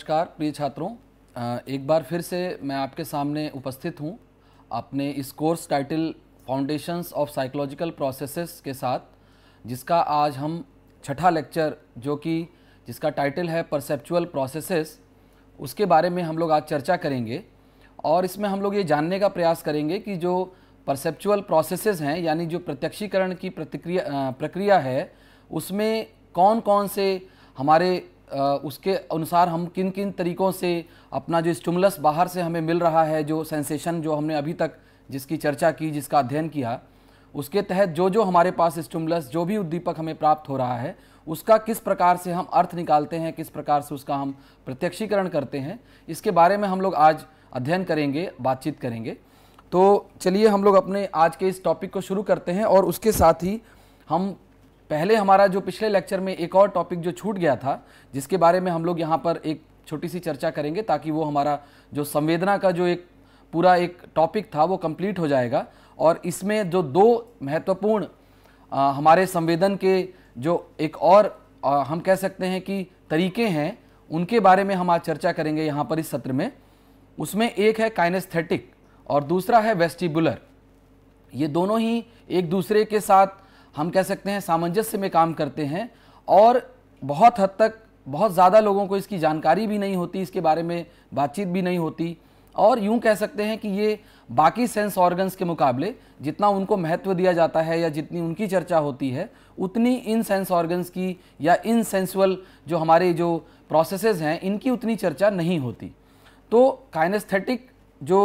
नमस्कार प्रिय छात्रों एक बार फिर से मैं आपके सामने उपस्थित हूं अपने इस course title foundations of psychological processes के साथ जिसका आज हम छठा लेक्चर जो कि जिसका टाइटल है परसेप्चुअल प्रोसेसेस उसके बारे में हम लोग आज चर्चा करेंगे और इसमें हम लोग ये जानने का प्रयास करेंगे कि जो परसेप्चुअल प्रोसेसेस हैं यानी जो प्रत्यक्षीकरण की प्रतिक्रिया प्रक्रिया है उसमें कौन कौन से हमारे उसके अनुसार हम किन किन तरीक़ों से अपना जो स्टमुलस बाहर से हमें मिल रहा है जो सेंसेशन जो हमने अभी तक जिसकी चर्चा की जिसका अध्ययन किया उसके तहत जो जो हमारे पास स्टमुलस जो भी उद्दीपक हमें प्राप्त हो रहा है उसका किस प्रकार से हम अर्थ निकालते हैं किस प्रकार से उसका हम प्रत्यक्षीकरण करते हैं इसके बारे में हम लोग आज अध्ययन करेंगे बातचीत करेंगे तो चलिए हम लोग अपने आज के इस टॉपिक को शुरू करते हैं और उसके साथ ही हम पहले हमारा जो पिछले लेक्चर में एक और टॉपिक जो छूट गया था जिसके बारे में हम लोग यहाँ पर एक छोटी सी चर्चा करेंगे ताकि वो हमारा जो संवेदना का जो एक पूरा एक टॉपिक था वो कंप्लीट हो जाएगा और इसमें जो दो महत्वपूर्ण हमारे संवेदन के जो एक और आ, हम कह सकते हैं कि तरीके हैं उनके बारे में हम आज चर्चा करेंगे यहाँ पर इस सत्र में उसमें एक है काइनेस्थेटिक और दूसरा है वेस्टिबुलर ये दोनों ही एक दूसरे के साथ हम कह सकते हैं सामंजस्य में काम करते हैं और बहुत हद तक बहुत ज़्यादा लोगों को इसकी जानकारी भी नहीं होती इसके बारे में बातचीत भी नहीं होती और यूं कह सकते हैं कि ये बाकी सेंस ऑर्गन्स के मुकाबले जितना उनको महत्व दिया जाता है या जितनी उनकी चर्चा होती है उतनी इन सेंस ऑर्गन्स की या इन सेंसुअल जो हमारे जो प्रोसेसेस हैं इनकी उतनी चर्चा नहीं होती तो काइनेस्थेटिक जो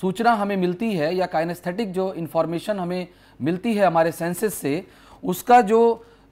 सूचना हमें मिलती है या काइनेस्थेटिक जो इन्फॉर्मेशन हमें मिलती है हमारे सेंसेस से उसका जो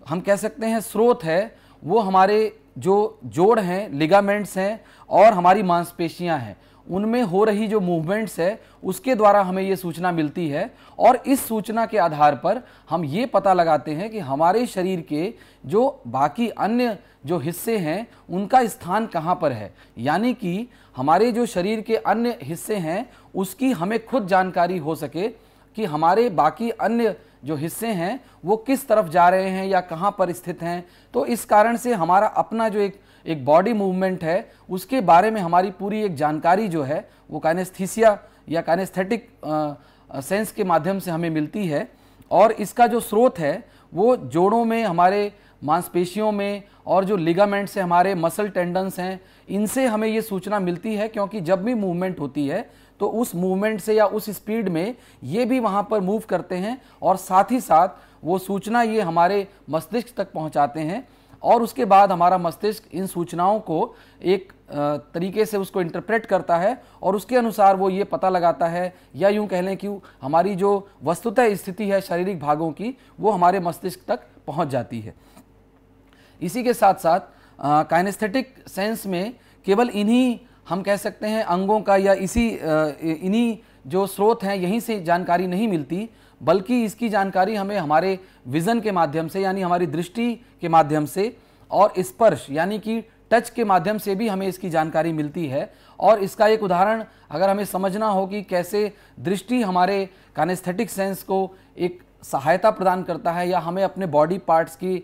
हम कह सकते हैं स्रोत है वो हमारे जो जोड़ हैं लिगामेंट्स हैं और हमारी मांसपेशियां हैं उनमें हो रही जो मूवमेंट्स है उसके द्वारा हमें ये सूचना मिलती है और इस सूचना के आधार पर हम ये पता लगाते हैं कि हमारे शरीर के जो बाकी अन्य जो हिस्से हैं उनका स्थान कहाँ पर है यानी कि हमारे जो शरीर के अन्य हिस्से हैं उसकी हमें खुद जानकारी हो सके कि हमारे बाकी अन्य जो हिस्से हैं वो किस तरफ जा रहे हैं या कहाँ पर स्थित हैं तो इस कारण से हमारा अपना जो एक एक बॉडी मूवमेंट है उसके बारे में हमारी पूरी एक जानकारी जो है वो कानेस्थीसिया या कानेस्थेटिक सेंस के माध्यम से हमें मिलती है और इसका जो स्रोत है वो जोड़ों में हमारे मांसपेशियों में और जो लिगामेंट्स हैं हमारे मसल टेंडन्स हैं इनसे हमें ये सूचना मिलती है क्योंकि जब भी मूवमेंट होती है तो उस मूवमेंट से या उस स्पीड में ये भी वहाँ पर मूव करते हैं और साथ ही साथ वो सूचना ये हमारे मस्तिष्क तक पहुँचाते हैं और उसके बाद हमारा मस्तिष्क इन सूचनाओं को एक तरीके से उसको इंटरप्रेट करता है और उसके अनुसार वो ये पता लगाता है या यूं कह लें कि हमारी जो वस्तुतः स्थिति है शारीरिक भागों की वो हमारे मस्तिष्क तक पहुंच जाती है इसी के साथ साथ काइनेस्थेटिक सेंस में केवल इन्हीं हम कह सकते हैं अंगों का या इसी इन्हीं जो स्रोत हैं यहीं से जानकारी नहीं मिलती बल्कि इसकी जानकारी हमें हमारे विज़न के माध्यम से यानी हमारी दृष्टि के माध्यम से और स्पर्श यानी कि टच के माध्यम से भी हमें इसकी जानकारी मिलती है और इसका एक उदाहरण अगर हमें समझना हो कि कैसे दृष्टि हमारे कानेस्थेटिक सेंस को एक सहायता प्रदान करता है या हमें अपने बॉडी पार्ट्स की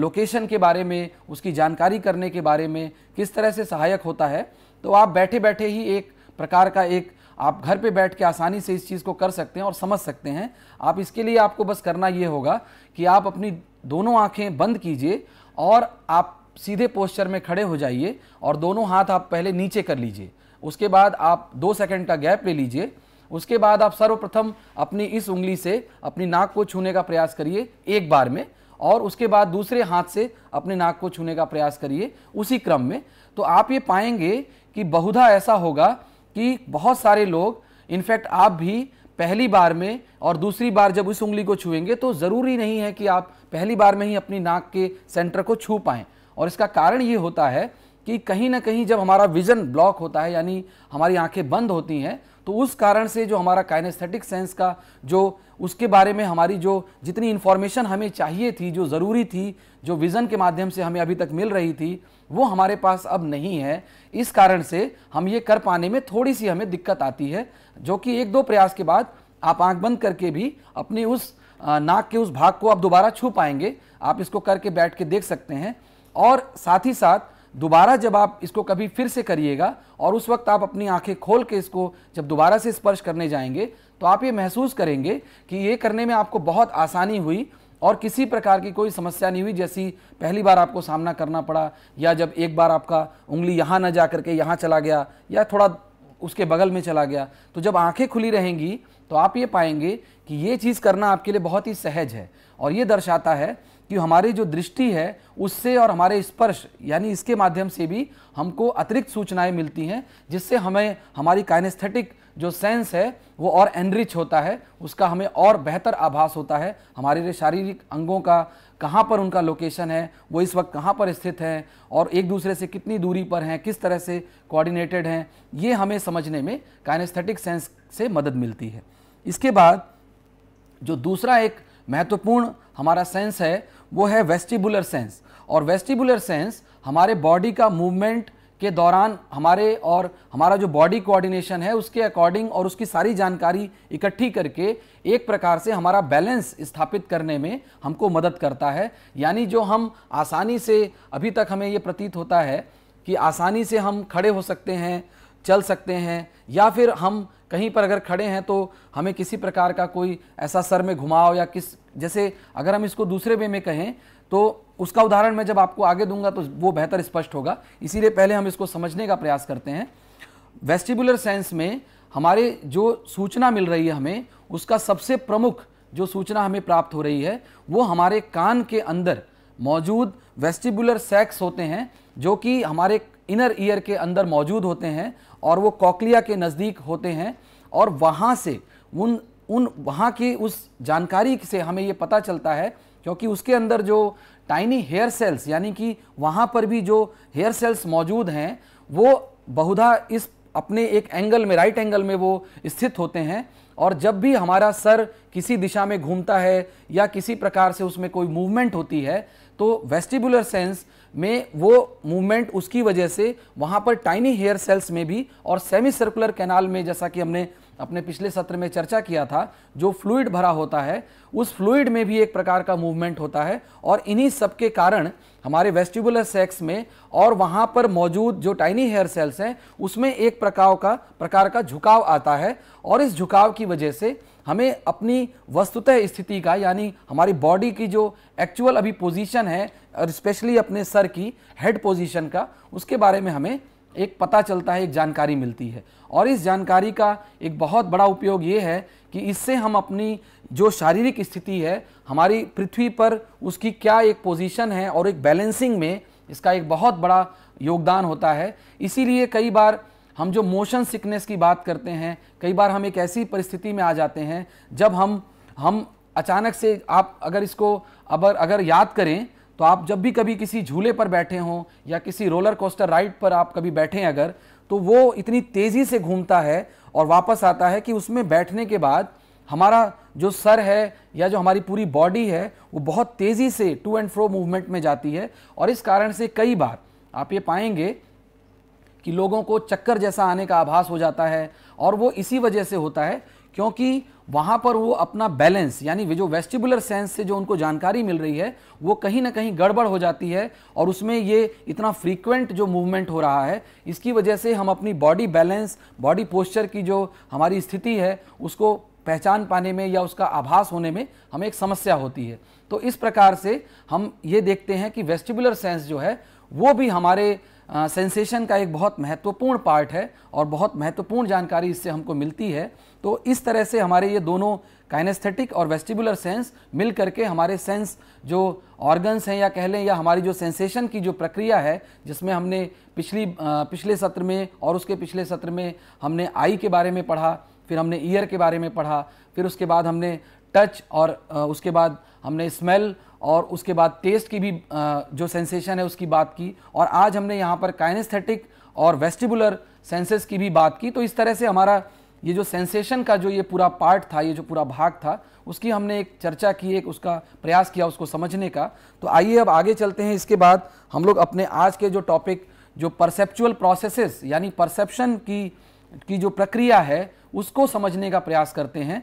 लोकेशन के बारे में उसकी जानकारी करने के बारे में किस तरह से सहायक होता है तो आप बैठे बैठे ही एक प्रकार का एक आप घर पे बैठ के आसानी से इस चीज़ को कर सकते हैं और समझ सकते हैं आप इसके लिए आपको बस करना ये होगा कि आप अपनी दोनों आँखें बंद कीजिए और आप सीधे पोस्चर में खड़े हो जाइए और दोनों हाथ आप पहले नीचे कर लीजिए उसके बाद आप दो सेकंड का गैप ले लीजिए उसके बाद आप सर्वप्रथम अपनी इस उंगली से अपनी नाक को छूने का प्रयास करिए एक बार में और उसके बाद दूसरे हाथ से अपने नाक को छूने का प्रयास करिए उसी क्रम में तो आप ये पाएंगे कि बहुधा ऐसा होगा कि बहुत सारे लोग इनफैक्ट आप भी पहली बार में और दूसरी बार जब उस उंगली को छुएंगे तो ज़रूरी नहीं है कि आप पहली बार में ही अपनी नाक के सेंटर को छू पाएँ और इसका कारण ये होता है कि कहीं ना कहीं जब हमारा विज़न ब्लॉक होता है यानी हमारी आंखें बंद होती हैं तो उस कारण से जो हमारा काइनेस्थेटिक सेंस का जो उसके बारे में हमारी जो जितनी इन्फॉर्मेशन हमें चाहिए थी जो ज़रूरी थी जो विज़न के माध्यम से हमें अभी तक मिल रही थी वो हमारे पास अब नहीं है इस कारण से हम ये कर पाने में थोड़ी सी हमें दिक्कत आती है जो कि एक दो प्रयास के बाद आप आंख बंद करके भी अपनी उस नाक के उस भाग को आप दोबारा छू पाएंगे आप इसको करके बैठ के देख सकते हैं और साथ ही साथ दोबारा जब आप इसको कभी फिर से करिएगा और उस वक्त आप अपनी आंखें खोल के इसको जब दोबारा से स्पर्श करने जाएंगे तो आप ये महसूस करेंगे कि ये करने में आपको बहुत आसानी हुई और किसी प्रकार की कोई समस्या नहीं हुई जैसी पहली बार आपको सामना करना पड़ा या जब एक बार आपका उंगली यहाँ न जा करके यहाँ चला गया या थोड़ा उसके बगल में चला गया तो जब आंखें खुली रहेंगी तो आप ये पाएंगे कि ये चीज़ करना आपके लिए बहुत ही सहज है और ये दर्शाता है कि हमारी जो दृष्टि है उससे और हमारे स्पर्श यानी इसके माध्यम से भी हमको अतिरिक्त सूचनाएं मिलती हैं जिससे हमें हमारी काइनेस्थेटिक जो सेंस है वो और एनरिच होता है उसका हमें और बेहतर आभास होता है हमारे शारीरिक अंगों का कहाँ पर उनका लोकेशन है वो इस वक्त कहाँ पर स्थित हैं और एक दूसरे से कितनी दूरी पर हैं किस तरह से कोऑर्डिनेटेड हैं ये हमें समझने में काइनेस्थेटिक सेंस से मदद मिलती है इसके बाद जो दूसरा एक महत्वपूर्ण हमारा सेंस है वो है वेस्टिबुलर सेंस और वेस्टिबुलर सेंस हमारे बॉडी का मूवमेंट के दौरान हमारे और हमारा जो बॉडी कोऑर्डिनेशन है उसके अकॉर्डिंग और उसकी सारी जानकारी इकट्ठी करके एक प्रकार से हमारा बैलेंस स्थापित करने में हमको मदद करता है यानी जो हम आसानी से अभी तक हमें ये प्रतीत होता है कि आसानी से हम खड़े हो सकते हैं चल सकते हैं या फिर हम कहीं पर अगर खड़े हैं तो हमें किसी प्रकार का कोई ऐसा सर में घुमाव या किस जैसे अगर हम इसको दूसरे वे में कहें तो उसका उदाहरण मैं जब आपको आगे दूंगा तो वो बेहतर स्पष्ट होगा इसीलिए पहले हम इसको समझने का प्रयास करते हैं वेस्टिबुलर सेंस में हमारे जो सूचना मिल रही है हमें उसका सबसे प्रमुख जो सूचना हमें प्राप्त हो रही है वो हमारे कान के अंदर मौजूद वेस्टिबुलर सेक्स होते हैं जो कि हमारे इनर ईयर के अंदर मौजूद होते हैं और वो कॉकलिया के नज़दीक होते हैं और वहाँ से उन उन वहाँ की उस जानकारी से हमें ये पता चलता है क्योंकि उसके अंदर जो टाइनी हेयर सेल्स यानी कि वहाँ पर भी जो हेयर सेल्स मौजूद हैं वो बहुधा इस अपने एक एंगल में राइट एंगल में वो स्थित होते हैं और जब भी हमारा सर किसी दिशा में घूमता है या किसी प्रकार से उसमें कोई मूवमेंट होती है तो वेस्टिबुलर सेंस में वो मूवमेंट उसकी वजह से वहाँ पर टाइनी हेयर सेल्स में भी और सेमी सर्कुलर कैनाल में जैसा कि हमने अपने पिछले सत्र में चर्चा किया था जो फ्लूइड भरा होता है उस फ्लूड में भी एक प्रकार का मूवमेंट होता है और इन्हीं सब के कारण हमारे वेस्टिबुलर सेक्स में और वहाँ पर मौजूद जो टाइनी हेयर सेल्स हैं उसमें एक प्रकार का प्रकार का झुकाव आता है और इस झुकाव की वजह से हमें अपनी वस्तुतः स्थिति का यानी हमारी बॉडी की जो एक्चुअल अभी पोजीशन है और स्पेशली अपने सर की हेड पोजीशन का उसके बारे में हमें एक पता चलता है एक जानकारी मिलती है और इस जानकारी का एक बहुत बड़ा उपयोग ये है कि इससे हम अपनी जो शारीरिक स्थिति है हमारी पृथ्वी पर उसकी क्या एक पोजीशन है और एक बैलेंसिंग में इसका एक बहुत बड़ा योगदान होता है इसीलिए कई बार हम जो मोशन सिकनेस की बात करते हैं कई बार हम एक ऐसी परिस्थिति में आ जाते हैं जब हम हम अचानक से आप अगर इसको अगर अगर याद करें तो आप जब भी कभी किसी झूले पर बैठे हों या किसी रोलर कोस्टर राइड पर आप कभी बैठे अगर तो वो इतनी तेज़ी से घूमता है और वापस आता है कि उसमें बैठने के बाद हमारा जो सर है या जो हमारी पूरी बॉडी है वो बहुत तेज़ी से टू एंड फ्रो मूवमेंट में जाती है और इस कारण से कई बार आप ये पाएंगे कि लोगों को चक्कर जैसा आने का आभास हो जाता है और वो इसी वजह से होता है क्योंकि वहाँ पर वो अपना बैलेंस यानी जो वेस्टिबुलर सेंस से जो उनको जानकारी मिल रही है वो कहीं ना कहीं गड़बड़ हो जाती है और उसमें ये इतना फ्रीक्वेंट जो मूवमेंट हो रहा है इसकी वजह से हम अपनी बॉडी बैलेंस बॉडी पोस्चर की जो हमारी स्थिति है उसको पहचान पाने में या उसका आभास होने में हमें एक समस्या होती है तो इस प्रकार से हम ये देखते हैं कि वेस्टिबुलर सेंस जो है वो भी हमारे सेंसेशन का एक बहुत महत्वपूर्ण पार्ट है और बहुत महत्वपूर्ण जानकारी इससे हमको मिलती है तो इस तरह से हमारे ये दोनों काइनेस्थेटिक और वेस्टिबुलर सेंस मिल करके हमारे सेंस जो ऑर्गन्स हैं या कह लें या हमारी जो सेंसेशन की जो प्रक्रिया है जिसमें हमने पिछली पिछले सत्र में और उसके पिछले सत्र में हमने आई के बारे में पढ़ा फिर हमने ईयर के बारे में पढ़ा फिर उसके बाद हमने टच और उसके बाद हमने स्मेल और उसके बाद टेस्ट की भी जो सेंसेशन है उसकी बात की और आज हमने यहाँ पर काइनेस्थेटिक और वेस्टिबुलर सेंसेस की भी बात की तो इस तरह से हमारा ये जो सेंसेशन का जो ये पूरा पार्ट था ये जो पूरा भाग था उसकी हमने एक चर्चा की एक उसका प्रयास किया उसको समझने का तो आइए अब आगे चलते हैं इसके बाद हम लोग अपने आज के जो टॉपिक जो परसेप्चुअल प्रोसेसेस यानी परसेप्शन की की जो प्रक्रिया है उसको समझने का प्रयास करते हैं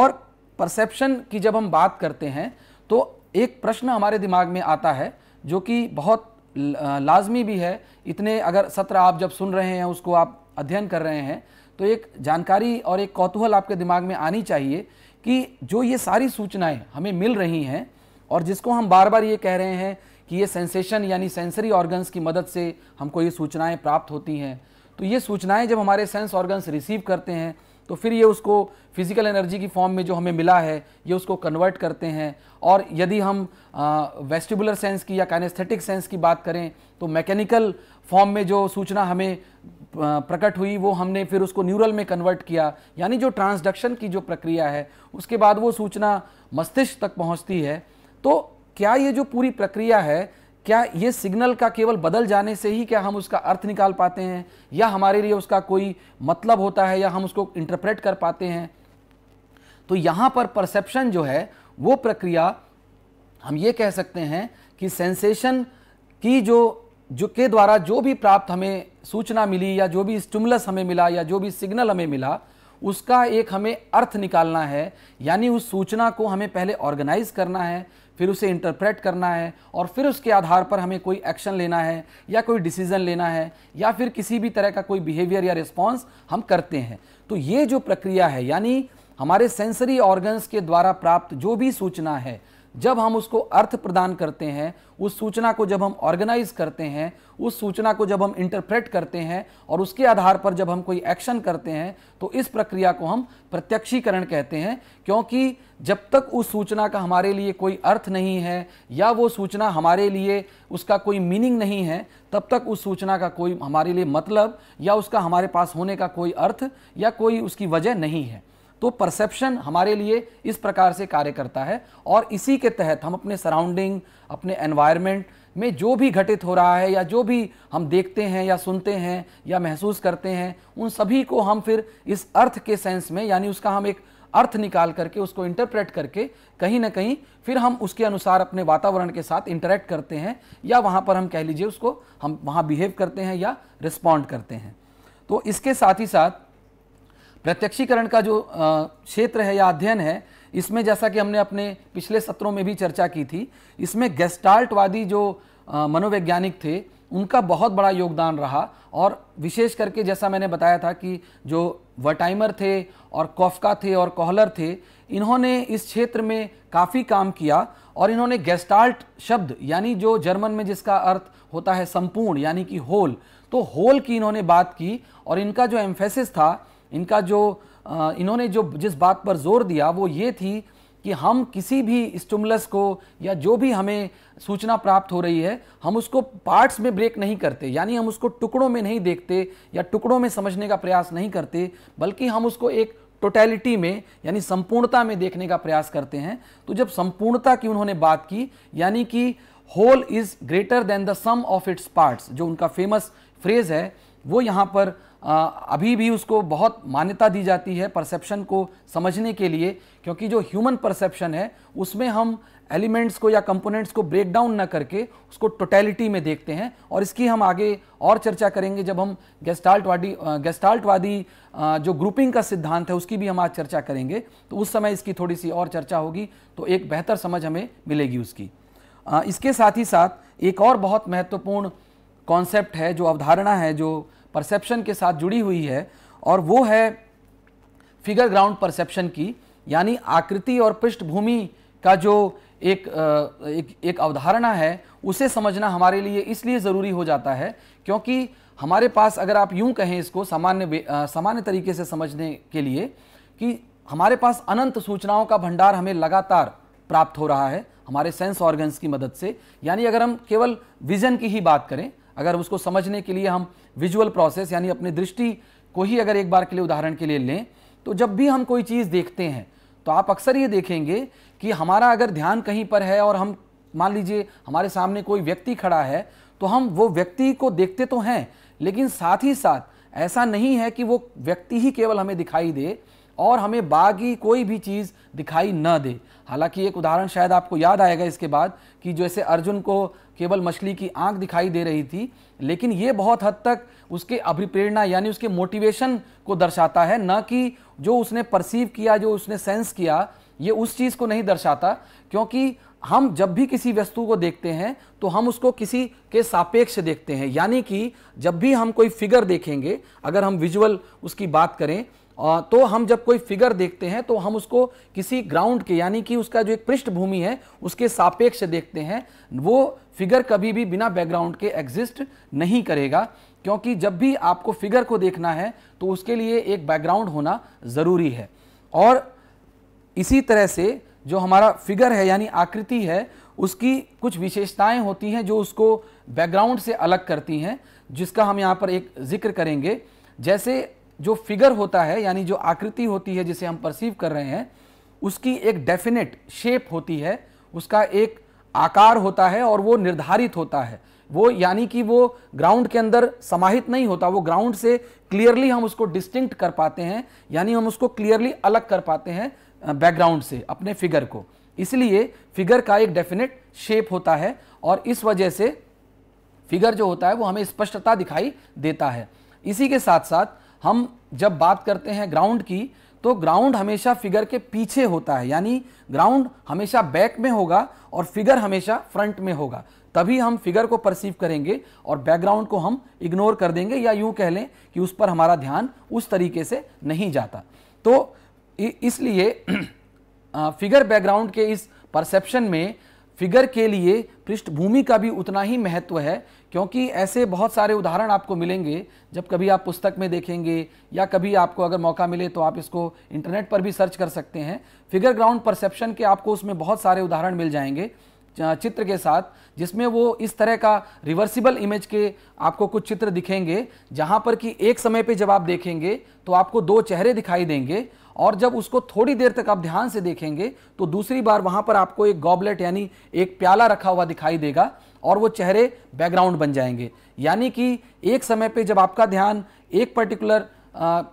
और परसेप्शन की जब हम बात करते हैं तो एक प्रश्न हमारे दिमाग में आता है जो कि बहुत लाजमी भी है इतने अगर सत्र आप जब सुन रहे हैं उसको आप अध्ययन कर रहे हैं तो एक जानकारी और एक कौतूहल आपके दिमाग में आनी चाहिए कि जो ये सारी सूचनाएं हमें मिल रही हैं और जिसको हम बार बार ये कह रहे हैं कि ये सेंसेशन यानी सेंसरी ऑर्गन्स की मदद से हमको ये सूचनाएं प्राप्त होती हैं तो ये सूचनाएं जब हमारे सेंस ऑर्गन्स रिसीव करते हैं तो फिर ये उसको फिजिकल एनर्जी की फॉर्म में जो हमें मिला है ये उसको कन्वर्ट करते हैं और यदि हम वेस्टिबुलर सेंस की या काइनेस्थेटिक सेंस की बात करें तो मैकेनिकल फॉर्म में जो सूचना हमें प्रकट हुई वो हमने फिर उसको न्यूरल में कन्वर्ट किया यानी जो ट्रांसडक्शन की जो प्रक्रिया है उसके बाद वो सूचना मस्तिष्क तक पहुंचती है तो क्या ये जो पूरी प्रक्रिया है क्या ये सिग्नल का केवल बदल जाने से ही क्या हम उसका अर्थ निकाल पाते हैं या हमारे लिए उसका कोई मतलब होता है या हम उसको इंटरप्रेट कर पाते हैं तो यहाँ पर परसेप्शन जो है वो प्रक्रिया हम ये कह सकते हैं कि सेंसेशन की जो जो के द्वारा जो भी प्राप्त हमें सूचना मिली या जो भी स्टूमलस हमें मिला या जो भी सिग्नल हमें मिला उसका एक हमें अर्थ निकालना है यानी उस सूचना को हमें पहले ऑर्गेनाइज करना है फिर उसे इंटरप्रेट करना है और फिर उसके आधार पर हमें कोई एक्शन लेना है या कोई डिसीजन लेना है या फिर किसी भी तरह का कोई बिहेवियर या रिस्पॉन्स हम करते हैं तो ये जो प्रक्रिया है यानी हमारे सेंसरी ऑर्गन्स के द्वारा प्राप्त जो भी सूचना है जब हम उसको अर्थ प्रदान करते हैं उस सूचना को जब हम ऑर्गेनाइज करते हैं उस सूचना को जब हम इंटरप्रेट करते हैं और उसके आधार पर जब हम कोई एक्शन करते हैं तो इस प्रक्रिया को हम प्रत्यक्षीकरण कहते हैं क्योंकि जब तक उस सूचना का हमारे लिए कोई अर्थ नहीं है या वो सूचना हमारे लिए उसका कोई मीनिंग नहीं है तब तक उस सूचना का कोई हमारे लिए मतलब या उसका हमारे पास होने का कोई अर्थ या कोई उसकी वजह नहीं है तो परसेप्शन हमारे लिए इस प्रकार से कार्य करता है और इसी के तहत हम अपने सराउंडिंग अपने एनवायरमेंट में जो भी घटित हो रहा है या जो भी हम देखते हैं या सुनते हैं या महसूस करते हैं उन सभी को हम फिर इस अर्थ के सेंस में यानी उसका हम एक अर्थ निकाल करके उसको इंटरप्रेट करके कहीं ना कहीं फिर हम उसके अनुसार अपने वातावरण के साथ इंटरेक्ट करते हैं या वहाँ पर हम कह लीजिए उसको हम वहाँ बिहेव करते हैं या रिस्पॉन्ड करते हैं तो इसके साथ ही साथ प्रत्यक्षीकरण का जो क्षेत्र है या अध्ययन है इसमें जैसा कि हमने अपने पिछले सत्रों में भी चर्चा की थी इसमें गेस्टाल्टवादी जो मनोवैज्ञानिक थे उनका बहुत बड़ा योगदान रहा और विशेष करके जैसा मैंने बताया था कि जो वटाइमर थे और कॉफका थे और कोहलर थे इन्होंने इस क्षेत्र में काफ़ी काम किया और इन्होंने गेस्टाल्ट शब्द यानी जो जर्मन में जिसका अर्थ होता है संपूर्ण यानी कि होल तो होल की इन्होंने बात की और इनका जो एम्फेसिस था इनका जो इन्होंने जो जिस बात पर जोर दिया वो ये थी कि हम किसी भी स्टमुलस को या जो भी हमें सूचना प्राप्त हो रही है हम उसको पार्ट्स में ब्रेक नहीं करते यानी हम उसको टुकड़ों में नहीं देखते या टुकड़ों में समझने का प्रयास नहीं करते बल्कि हम उसको एक टोटैलिटी में यानी संपूर्णता में देखने का प्रयास करते हैं तो जब संपूर्णता की उन्होंने बात की यानी कि whole is greater than the sum of its parts जो उनका फेमस फ्रेज़ है वो यहाँ पर अभी भी उसको बहुत मान्यता दी जाती है परसेप्शन को समझने के लिए क्योंकि जो ह्यूमन परसेप्शन है उसमें हम एलिमेंट्स को या कंपोनेंट्स को ब्रेक डाउन न करके उसको टोटैलिटी में देखते हैं और इसकी हम आगे और चर्चा करेंगे जब हम गेस्टाल्टवादी गेस्टाल्टवादी जो ग्रुपिंग का सिद्धांत है उसकी भी हम आज चर्चा करेंगे तो उस समय इसकी थोड़ी सी और चर्चा होगी तो एक बेहतर समझ हमें मिलेगी उसकी इसके साथ ही साथ एक और बहुत महत्वपूर्ण कॉन्सेप्ट है जो अवधारणा है जो परसेप्शन के साथ जुड़ी हुई है और वो है फिगर ग्राउंड परसेप्शन की यानी आकृति और पृष्ठभूमि का जो एक एक, एक अवधारणा है उसे समझना हमारे लिए इसलिए ज़रूरी हो जाता है क्योंकि हमारे पास अगर आप यूं कहें इसको सामान्य सामान्य तरीके से समझने के लिए कि हमारे पास अनंत सूचनाओं का भंडार हमें लगातार प्राप्त हो रहा है हमारे सेंस ऑर्गन्स की मदद से यानी अगर हम केवल विजन की ही बात करें अगर उसको समझने के लिए हम विजुअल प्रोसेस यानी अपने दृष्टि को ही अगर एक बार के लिए उदाहरण के लिए लें तो जब भी हम कोई चीज़ देखते हैं तो आप अक्सर ये देखेंगे कि हमारा अगर ध्यान कहीं पर है और हम मान लीजिए हमारे सामने कोई व्यक्ति खड़ा है तो हम वो व्यक्ति को देखते तो हैं लेकिन साथ ही साथ ऐसा नहीं है कि वो व्यक्ति ही केवल हमें दिखाई दे और हमें बाकी कोई भी चीज़ दिखाई न दे हालांकि एक उदाहरण शायद आपको याद आएगा इसके बाद कि जैसे अर्जुन को केवल मछली की आंख दिखाई दे रही थी लेकिन ये बहुत हद तक उसके अभिप्रेरणा यानी उसके मोटिवेशन को दर्शाता है न कि जो उसने परसीव किया जो उसने सेंस किया ये उस चीज़ को नहीं दर्शाता क्योंकि हम जब भी किसी वस्तु को देखते हैं तो हम उसको किसी के सापेक्ष देखते हैं यानी कि जब भी हम कोई फिगर देखेंगे अगर हम विजुअल उसकी बात करें तो हम जब कोई फिगर देखते हैं तो हम उसको किसी ग्राउंड के यानी कि उसका जो एक पृष्ठभूमि है उसके सापेक्ष देखते हैं वो फिगर कभी भी बिना बैकग्राउंड के एग्जिस्ट नहीं करेगा क्योंकि जब भी आपको फिगर को देखना है तो उसके लिए एक बैकग्राउंड होना ज़रूरी है और इसी तरह से जो हमारा फिगर है यानी आकृति है उसकी कुछ विशेषताएं होती हैं जो उसको बैकग्राउंड से अलग करती हैं जिसका हम यहाँ पर एक जिक्र करेंगे जैसे जो फिगर होता है यानी जो आकृति होती है जिसे हम परसीव कर रहे हैं उसकी एक डेफिनेट शेप होती है उसका एक आकार होता है और वो निर्धारित होता है वो यानी कि वो ग्राउंड के अंदर समाहित नहीं होता वो ग्राउंड से क्लियरली हम उसको डिस्टिंक्ट कर पाते हैं यानी हम उसको क्लियरली अलग कर पाते हैं बैकग्राउंड से अपने फिगर को इसलिए फिगर का एक डेफिनेट शेप होता है और इस वजह से फिगर जो होता है वो हमें स्पष्टता दिखाई देता है इसी के साथ साथ हम जब बात करते हैं ग्राउंड की तो ग्राउंड हमेशा फिगर के पीछे होता है यानी ग्राउंड हमेशा बैक में होगा और फिगर हमेशा फ्रंट में होगा तभी हम फिगर को परसीव करेंगे और बैकग्राउंड को हम इग्नोर कर देंगे या यूं कह लें कि उस पर हमारा ध्यान उस तरीके से नहीं जाता तो इसलिए फिगर बैकग्राउंड के इस परसेप्शन में फिगर के लिए पृष्ठभूमि का भी उतना ही महत्व है क्योंकि ऐसे बहुत सारे उदाहरण आपको मिलेंगे जब कभी आप पुस्तक में देखेंगे या कभी आपको अगर मौका मिले तो आप इसको इंटरनेट पर भी सर्च कर सकते हैं फिगर ग्राउंड परसेप्शन के आपको उसमें बहुत सारे उदाहरण मिल जाएंगे चित्र के साथ जिसमें वो इस तरह का रिवर्सिबल इमेज के आपको कुछ चित्र दिखेंगे जहाँ पर कि एक समय पे जब आप देखेंगे तो आपको दो चेहरे दिखाई देंगे और जब उसको थोड़ी देर तक आप ध्यान से देखेंगे तो दूसरी बार वहाँ पर आपको एक गॉबलेट यानी एक प्याला रखा हुआ दिखाई देगा और वो चेहरे बैकग्राउंड बन जाएंगे यानी कि एक समय पे जब आपका ध्यान एक पर्टिकुलर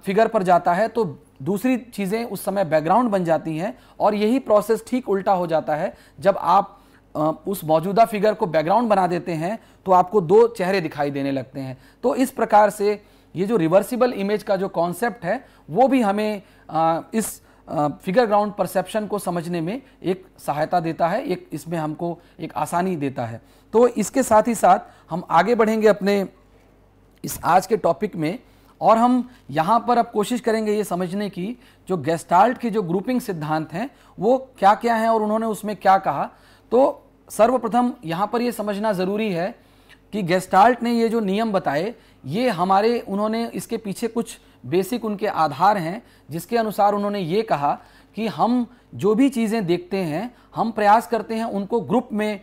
फिगर पर जाता है तो दूसरी चीज़ें उस समय बैकग्राउंड बन जाती हैं और यही प्रोसेस ठीक उल्टा हो जाता है जब आप उस मौजूदा फिगर को बैकग्राउंड बना देते हैं तो आपको दो चेहरे दिखाई देने लगते हैं तो इस प्रकार से ये जो रिवर्सिबल इमेज का जो कॉन्सेप्ट है वो भी हमें इस फिगर ग्राउंड परसेप्शन को समझने में एक सहायता देता है एक इसमें हमको एक आसानी देता है तो इसके साथ ही साथ हम आगे बढ़ेंगे अपने इस आज के टॉपिक में और हम यहाँ पर अब कोशिश करेंगे ये समझने की जो गेस्टाल्ट के जो ग्रुपिंग सिद्धांत हैं वो क्या क्या हैं और उन्होंने उसमें क्या कहा तो सर्वप्रथम यहाँ पर ये समझना ज़रूरी है कि गेस्टाल्ट ने ये जो नियम बताए ये हमारे उन्होंने इसके पीछे कुछ बेसिक उनके आधार हैं जिसके अनुसार उन्होंने ये कहा कि हम जो भी चीज़ें देखते हैं हम प्रयास करते हैं उनको ग्रुप में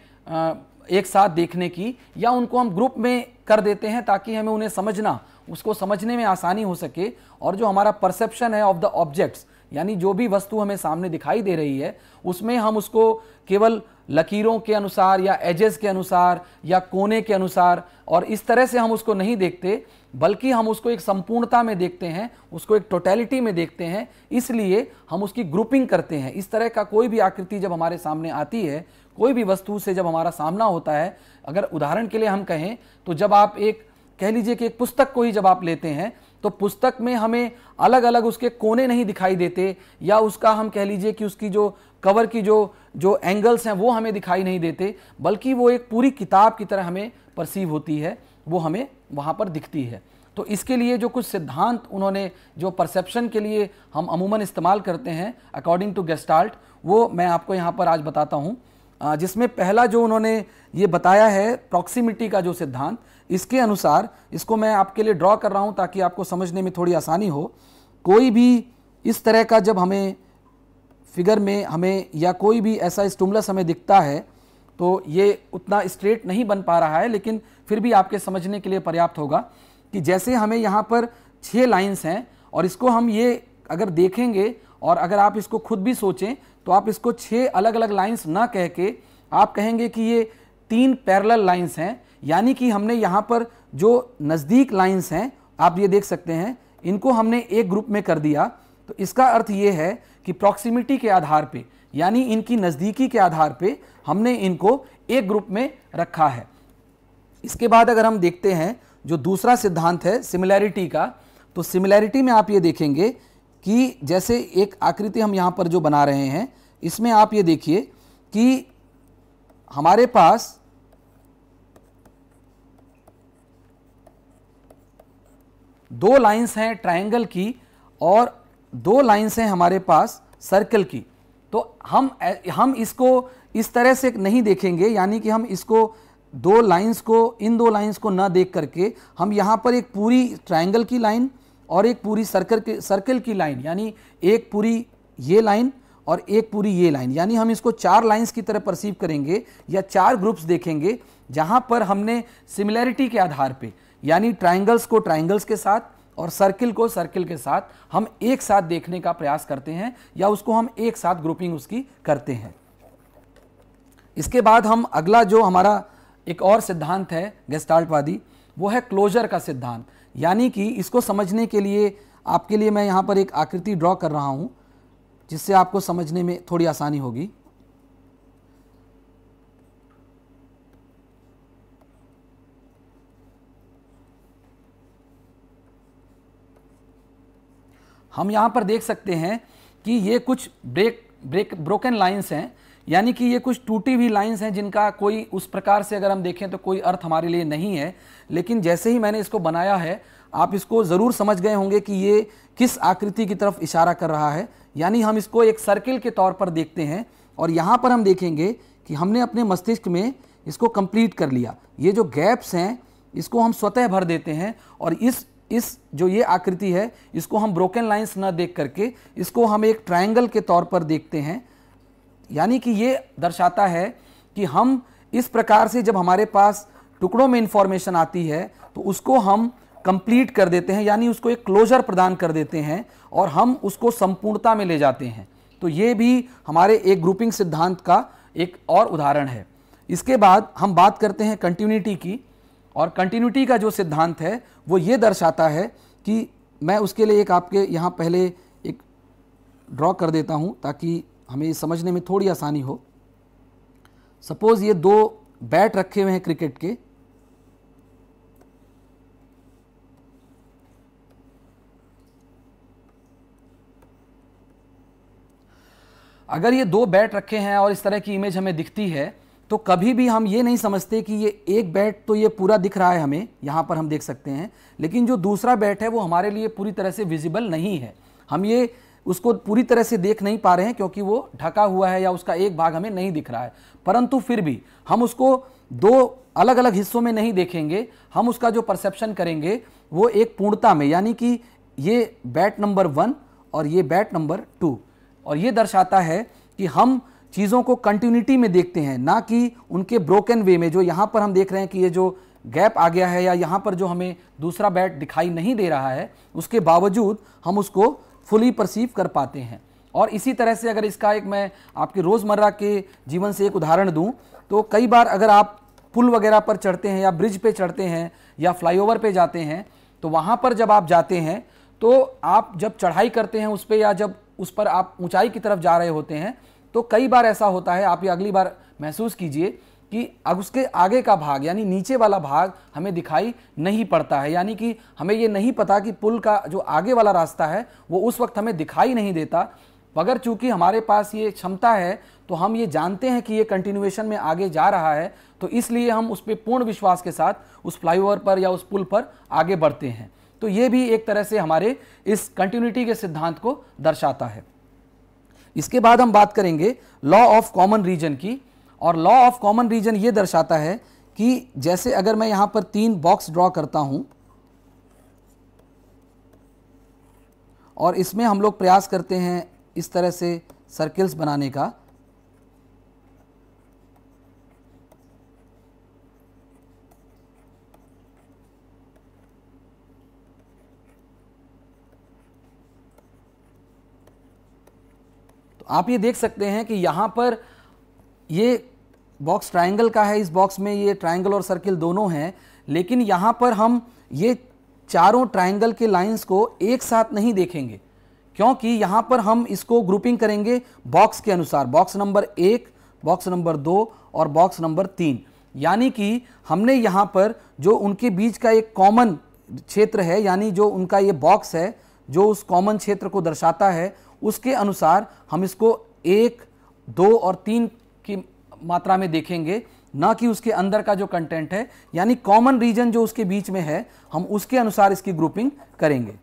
एक साथ देखने की या उनको हम ग्रुप में कर देते हैं ताकि हमें उन्हें समझना उसको समझने में आसानी हो सके और जो हमारा परसेप्शन है ऑफ द ऑब्जेक्ट्स यानी जो भी वस्तु हमें सामने दिखाई दे रही है उसमें हम उसको केवल लकीरों के अनुसार या एजेस के अनुसार या कोने के अनुसार और इस तरह से हम उसको नहीं देखते बल्कि हम उसको एक संपूर्णता में देखते हैं उसको एक टोटैलिटी में देखते हैं इसलिए हम उसकी ग्रुपिंग करते हैं इस तरह का कोई भी आकृति जब हमारे सामने आती है कोई भी वस्तु से जब हमारा सामना होता है अगर उदाहरण के लिए हम कहें तो जब आप एक कह लीजिए कि एक पुस्तक को ही जब आप लेते हैं तो पुस्तक में हमें अलग अलग उसके कोने नहीं दिखाई देते या उसका हम कह लीजिए कि उसकी जो कवर की जो जो एंगल्स हैं वो हमें दिखाई नहीं देते बल्कि वो एक पूरी किताब की तरह हमें परसीव होती है वो हमें वहाँ पर दिखती है तो इसके लिए जो कुछ सिद्धांत उन्होंने जो परसेप्शन के लिए हम अमूमन इस्तेमाल करते हैं अकॉर्डिंग टू गेस्टाल्ट वो मैं आपको यहाँ पर आज बताता हूँ जिसमें पहला जो उन्होंने ये बताया है प्रॉक्सिमिटी का जो सिद्धांत इसके अनुसार इसको मैं आपके लिए ड्रॉ कर रहा हूँ ताकि आपको समझने में थोड़ी आसानी हो कोई भी इस तरह का जब हमें फिगर में हमें या कोई भी ऐसा स्टूमलस हमें दिखता है तो ये उतना स्ट्रेट नहीं बन पा रहा है लेकिन फिर भी आपके समझने के लिए पर्याप्त होगा कि जैसे हमें यहाँ पर छः लाइन्स हैं और इसको हम ये अगर देखेंगे और अगर आप इसको खुद भी सोचें तो आप इसको छः अलग अलग लाइन्स ना कह के आप कहेंगे कि ये तीन पैरल लाइन्स हैं यानी कि हमने यहाँ पर जो नज़दीक लाइन्स हैं आप ये देख सकते हैं इनको हमने एक ग्रुप में कर दिया तो इसका अर्थ ये है कि प्रॉक्सिमिटी के आधार पे यानी इनकी नज़दीकी के आधार पे हमने इनको एक ग्रुप में रखा है इसके बाद अगर हम देखते हैं जो दूसरा सिद्धांत है सिमिलैरिटी का तो सिमिलैरिटी में आप ये देखेंगे कि जैसे एक आकृति हम यहाँ पर जो बना रहे हैं इसमें आप ये देखिए कि हमारे पास दो लाइंस हैं ट्रायंगल की और दो लाइंस हैं हमारे पास सर्कल की तो हम हम इसको इस तरह से नहीं देखेंगे यानी कि हम इसको दो लाइंस को इन दो लाइंस को ना देख करके हम यहाँ पर एक पूरी ट्रायंगल की लाइन और एक पूरी सर्कल के सर्कल की लाइन यानी एक पूरी ये लाइन और एक पूरी ये लाइन यानी हम इसको चार लाइंस की तरह परसीव करेंगे या चार ग्रुप्स देखेंगे जहां पर हमने सिमिलैरिटी के आधार पे यानी ट्राइंगल्स को ट्राइंगल्स के साथ और सर्किल को सर्किल के साथ हम एक साथ देखने का प्रयास करते हैं या उसको हम एक साथ ग्रुपिंग उसकी करते हैं इसके बाद हम अगला जो हमारा एक और सिद्धांत है गेस्टाल्टवादी वो है क्लोजर का सिद्धांत यानी कि इसको समझने के लिए आपके लिए मैं यहाँ पर एक आकृति ड्रॉ कर रहा हूँ जिससे आपको समझने में थोड़ी आसानी होगी हम यहाँ पर देख सकते हैं कि ये कुछ ब्रेक ब्रेक ब्रोकन लाइंस हैं यानी कि ये कुछ टूटी हुई लाइंस हैं जिनका कोई उस प्रकार से अगर हम देखें तो कोई अर्थ हमारे लिए नहीं है लेकिन जैसे ही मैंने इसको बनाया है आप इसको ज़रूर समझ गए होंगे कि ये किस आकृति की तरफ इशारा कर रहा है यानी हम इसको एक सर्किल के तौर पर देखते हैं और यहाँ पर हम देखेंगे कि हमने अपने मस्तिष्क में इसको कंप्लीट कर लिया ये जो गैप्स हैं इसको हम स्वतः भर देते हैं और इस इस जो ये आकृति है इसको हम ब्रोकन लाइन्स न देख करके इसको हम एक ट्राइंगल के तौर पर देखते हैं यानी कि ये दर्शाता है कि हम इस प्रकार से जब हमारे पास टुकड़ों में इंफॉर्मेशन आती है तो उसको हम कंप्लीट कर देते हैं यानी उसको एक क्लोजर प्रदान कर देते हैं और हम उसको संपूर्णता में ले जाते हैं तो ये भी हमारे एक ग्रुपिंग सिद्धांत का एक और उदाहरण है इसके बाद हम बात करते हैं कंटिन्यूटी की और कंटिन्यूटी का जो सिद्धांत है वो ये दर्शाता है कि मैं उसके लिए एक आपके यहाँ पहले एक ड्रॉ कर देता हूँ ताकि हमें समझने में थोड़ी आसानी हो सपोज़ ये दो बैट रखे हुए हैं क्रिकेट के अगर ये दो बैट रखे हैं और इस तरह की इमेज हमें दिखती है तो कभी भी हम ये नहीं समझते कि ये एक बैट तो ये पूरा दिख रहा है हमें यहाँ पर हम देख सकते हैं लेकिन जो दूसरा बैट है वो हमारे लिए पूरी तरह से विजिबल नहीं है हम ये उसको पूरी तरह से देख नहीं पा रहे हैं क्योंकि वो ढका हुआ है या उसका एक भाग हमें नहीं दिख रहा है परंतु फिर भी हम उसको दो अलग अलग हिस्सों में नहीं देखेंगे हम उसका जो परसेप्शन करेंगे वो एक पूर्णता में यानी कि ये बैट नंबर वन और ये बैट नंबर टू और ये दर्शाता है कि हम चीज़ों को कंटिन्यूटी में देखते हैं ना कि उनके ब्रोकन वे में जो यहाँ पर हम देख रहे हैं कि ये जो गैप आ गया है या यहाँ पर जो हमें दूसरा बैट दिखाई नहीं दे रहा है उसके बावजूद हम उसको फुली परसीव कर पाते हैं और इसी तरह से अगर इसका एक मैं आपके रोज़मर्रा के जीवन से एक उदाहरण दूं तो कई बार अगर आप पुल वगैरह पर चढ़ते हैं या ब्रिज पे चढ़ते हैं या फ्लाईओवर पे जाते हैं तो वहाँ पर जब आप जाते हैं तो आप जब चढ़ाई करते हैं उस पर या जब उस पर आप ऊंचाई की तरफ जा रहे होते हैं तो कई बार ऐसा होता है आप ये अगली बार महसूस कीजिए कि अब उसके आगे का भाग यानी नीचे वाला भाग हमें दिखाई नहीं पड़ता है यानी कि हमें ये नहीं पता कि पुल का जो आगे वाला रास्ता है वो उस वक्त हमें दिखाई नहीं देता मगर चूंकि हमारे पास ये क्षमता है तो हम ये जानते हैं कि ये कंटिन्यूएशन में आगे जा रहा है तो इसलिए हम उस पर पूर्ण विश्वास के साथ उस फ्लाईओवर पर या उस पुल पर आगे बढ़ते हैं तो ये भी एक तरह से हमारे इस कंटिन्यूटी के सिद्धांत को दर्शाता है इसके बाद हम बात करेंगे लॉ ऑफ कॉमन रीजन की और लॉ ऑफ कॉमन रीजन ये दर्शाता है कि जैसे अगर मैं यहां पर तीन बॉक्स ड्रॉ करता हूं और इसमें हम लोग प्रयास करते हैं इस तरह से सर्किल्स बनाने का तो आप ये देख सकते हैं कि यहां पर ये बॉक्स ट्राइंगल का है इस बॉक्स में ये ट्राइंगल और सर्किल दोनों हैं लेकिन यहाँ पर हम ये चारों ट्राइंगल के लाइंस को एक साथ नहीं देखेंगे क्योंकि यहाँ पर हम इसको ग्रुपिंग करेंगे बॉक्स के अनुसार बॉक्स नंबर एक बॉक्स नंबर दो और बॉक्स नंबर तीन यानी कि हमने यहाँ पर जो उनके बीच का एक कॉमन क्षेत्र है यानी जो उनका ये बॉक्स है जो उस कॉमन क्षेत्र को दर्शाता है उसके अनुसार हम इसको एक दो और तीन की मात्रा में देखेंगे ना कि उसके अंदर का जो कंटेंट है यानी कॉमन रीजन जो उसके बीच में है हम उसके अनुसार इसकी ग्रुपिंग करेंगे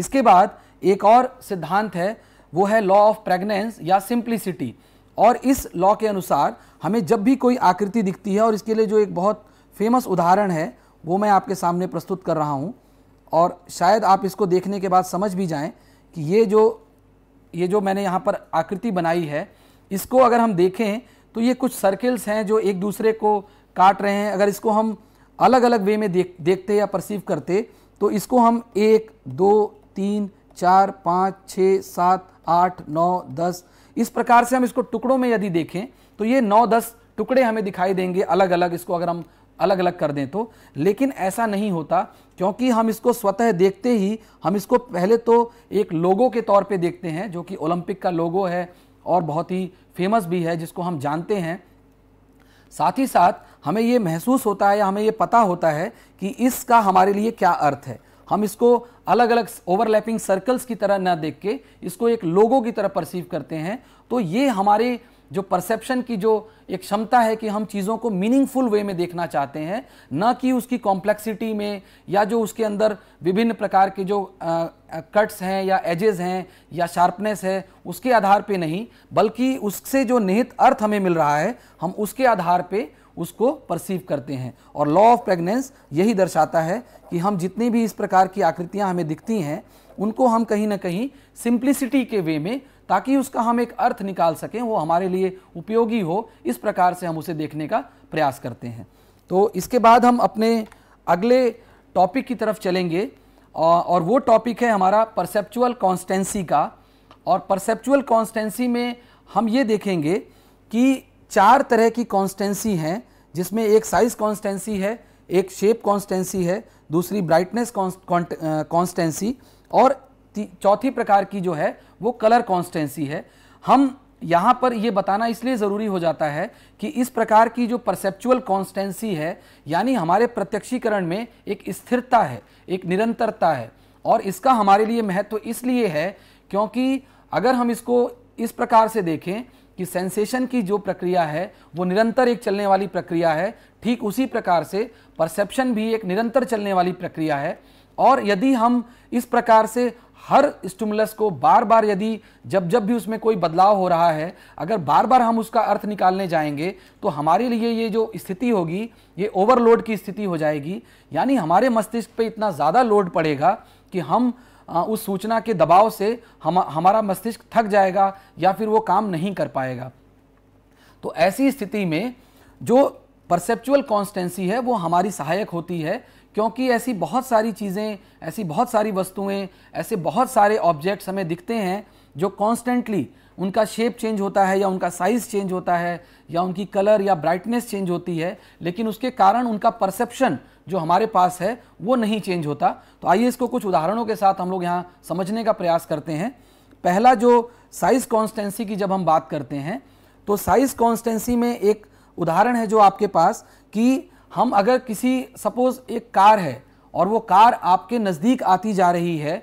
इसके बाद एक और सिद्धांत है वो है लॉ ऑफ प्रेगनेंस या सिंप्लिसिटी और इस लॉ के अनुसार हमें जब भी कोई आकृति दिखती है और इसके लिए जो एक बहुत फेमस उदाहरण है वो मैं आपके सामने प्रस्तुत कर रहा हूँ और शायद आप इसको देखने के बाद समझ भी जाएं कि ये जो ये जो मैंने यहाँ पर आकृति बनाई है इसको अगर हम देखें तो ये कुछ सर्किल्स हैं जो एक दूसरे को काट रहे हैं अगर इसको हम अलग अलग वे में देख देखते या परसीव करते तो इसको हम एक दो तीन चार पाँच छः सात आठ नौ दस इस प्रकार से हम इसको टुकड़ों में यदि देखें तो ये नौ दस टुकड़े हमें दिखाई देंगे अलग अलग इसको अगर हम अलग अलग कर दें तो लेकिन ऐसा नहीं होता क्योंकि हम इसको स्वतः देखते ही हम इसको पहले तो एक लोगो के तौर पे देखते हैं जो कि ओलंपिक का लोगो है और बहुत ही फेमस भी है जिसको हम जानते हैं साथ ही साथ हमें ये महसूस होता है या हमें ये पता होता है कि इसका हमारे लिए क्या अर्थ है हम इसको अलग अलग ओवरलैपिंग सर्कल्स की तरह ना देख के इसको एक लोगों की तरह परसीव करते हैं तो ये हमारे जो परसेप्शन की जो एक क्षमता है कि हम चीज़ों को मीनिंगफुल वे में देखना चाहते हैं न कि उसकी कॉम्प्लेक्सिटी में या जो उसके अंदर विभिन्न प्रकार के जो कट्स हैं या एजेस हैं या शार्पनेस है उसके आधार पे नहीं बल्कि उससे जो निहित अर्थ हमें मिल रहा है हम उसके आधार पे उसको परसीव करते हैं और लॉ ऑफ प्रेगनेंस यही दर्शाता है कि हम जितनी भी इस प्रकार की आकृतियां हमें दिखती हैं उनको हम कहीं ना कहीं सिंप्लिसिटी के वे में ताकि उसका हम एक अर्थ निकाल सकें वो हमारे लिए उपयोगी हो इस प्रकार से हम उसे देखने का प्रयास करते हैं तो इसके बाद हम अपने अगले टॉपिक की तरफ चलेंगे और वो टॉपिक है हमारा परसेप्चुअल कॉन्स्टेंसी का और परसेप्चुअल कॉन्स्टेंसी में हम ये देखेंगे कि चार तरह की कॉन्स्टेंसी हैं जिसमें एक साइज़ कॉन्स्टेंसी है एक शेप कॉन्स्टेंसी है दूसरी ब्राइटनेस कॉन्स्टेंसी और चौथी प्रकार की जो है वो कलर कॉन्स्टेंसी है हम यहाँ पर ये बताना इसलिए ज़रूरी हो जाता है कि इस प्रकार की जो परसेप्चुअल कॉन्स्टेंसी है यानी हमारे प्रत्यक्षीकरण में एक स्थिरता है एक निरंतरता है और इसका हमारे लिए महत्व तो इसलिए है क्योंकि अगर हम इसको इस प्रकार से देखें कि सेंसेशन की जो प्रक्रिया है वो निरंतर एक चलने वाली प्रक्रिया है ठीक उसी प्रकार से परसेप्शन भी एक निरंतर चलने वाली प्रक्रिया है और यदि हम इस प्रकार से हर स्टिमुलस को बार बार यदि जब जब भी उसमें कोई बदलाव हो रहा है अगर बार बार हम उसका अर्थ निकालने जाएंगे तो हमारे लिए ये जो स्थिति होगी ये ओवरलोड की स्थिति हो जाएगी यानी हमारे मस्तिष्क पे इतना ज़्यादा लोड पड़ेगा कि हम उस सूचना के दबाव से हम हमारा मस्तिष्क थक जाएगा या फिर वो काम नहीं कर पाएगा तो ऐसी स्थिति में जो परसेप्चुअल कॉन्स्टेंसी है वो हमारी सहायक होती है क्योंकि ऐसी बहुत सारी चीज़ें ऐसी बहुत सारी वस्तुएं ऐसे बहुत सारे ऑब्जेक्ट्स हमें दिखते हैं जो कॉन्स्टेंटली उनका शेप चेंज होता है या उनका साइज़ चेंज होता है या उनकी कलर या ब्राइटनेस चेंज होती है लेकिन उसके कारण उनका परसेप्शन जो हमारे पास है वो नहीं चेंज होता तो आइए इसको कुछ उदाहरणों के साथ हम लोग यहाँ समझने का प्रयास करते हैं पहला जो साइज़ कॉन्स्टेंसी की जब हम बात करते हैं तो साइज़ कॉन्स्टेंसी में एक उदाहरण है जो आपके पास कि हम अगर किसी सपोज एक कार है और वो कार आपके नज़दीक आती जा रही है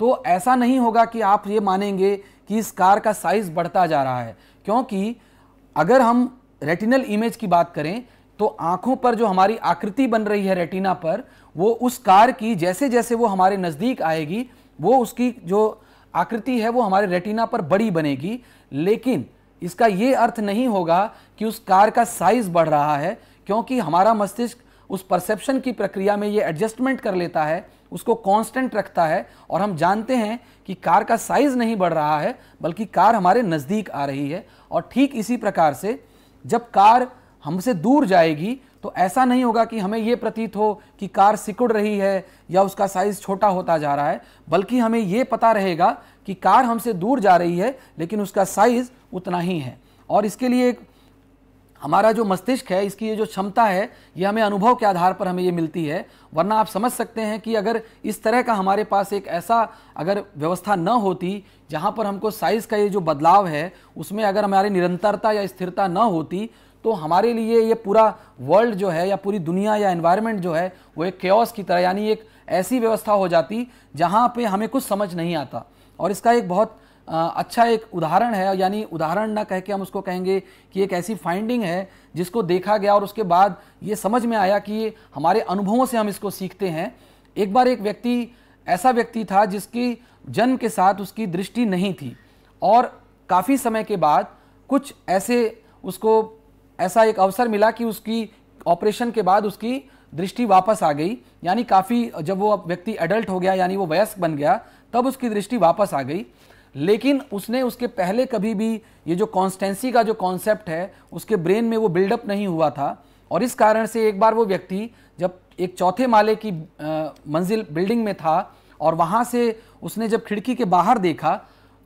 तो ऐसा नहीं होगा कि आप ये मानेंगे कि इस कार का साइज़ बढ़ता जा रहा है क्योंकि अगर हम रेटिनल इमेज की बात करें तो आंखों पर जो हमारी आकृति बन रही है रेटिना पर वो उस कार की जैसे जैसे वो हमारे नज़दीक आएगी वो उसकी जो आकृति है वो हमारे रेटिना पर बड़ी बनेगी लेकिन इसका ये अर्थ नहीं होगा कि उस कार का साइज़ बढ़ रहा है क्योंकि हमारा मस्तिष्क उस परसेप्शन की प्रक्रिया में ये एडजस्टमेंट कर लेता है उसको कांस्टेंट रखता है और हम जानते हैं कि कार का साइज नहीं बढ़ रहा है बल्कि कार हमारे नज़दीक आ रही है और ठीक इसी प्रकार से जब कार हमसे दूर जाएगी तो ऐसा नहीं होगा कि हमें ये प्रतीत हो कि कार सिकुड़ रही है या उसका साइज़ छोटा होता जा रहा है बल्कि हमें ये पता रहेगा कि कार हमसे दूर जा रही है लेकिन उसका साइज़ उतना ही है और इसके लिए एक हमारा जो मस्तिष्क है इसकी ये जो क्षमता है ये हमें अनुभव के आधार पर हमें ये मिलती है वरना आप समझ सकते हैं कि अगर इस तरह का हमारे पास एक ऐसा अगर व्यवस्था न होती जहाँ पर हमको साइज़ का ये जो बदलाव है उसमें अगर हमारी निरंतरता या स्थिरता न होती तो हमारे लिए ये पूरा वर्ल्ड जो है या पूरी दुनिया या इन्वायरमेंट जो है वो एक केयस की तरह यानी एक ऐसी व्यवस्था हो जाती जहाँ पे हमें कुछ समझ नहीं आता और इसका एक बहुत अच्छा एक उदाहरण है यानी उदाहरण ना कह के हम उसको कहेंगे कि एक ऐसी फाइंडिंग है जिसको देखा गया और उसके बाद ये समझ में आया कि हमारे अनुभवों से हम इसको सीखते हैं एक बार एक व्यक्ति ऐसा व्यक्ति था जिसकी जन्म के साथ उसकी दृष्टि नहीं थी और काफ़ी समय के बाद कुछ ऐसे उसको ऐसा एक अवसर मिला कि उसकी ऑपरेशन के बाद उसकी दृष्टि वापस आ गई यानी काफ़ी जब वो व्यक्ति एडल्ट हो गया यानी वो वयस्क बन गया तब उसकी दृष्टि वापस आ गई लेकिन उसने उसके पहले कभी भी ये जो कॉन्स्टेंसी का जो कॉन्सेप्ट है उसके ब्रेन में वो बिल्डअप नहीं हुआ था और इस कारण से एक बार वो व्यक्ति जब एक चौथे माले की मंजिल बिल्डिंग में था और वहाँ से उसने जब खिड़की के बाहर देखा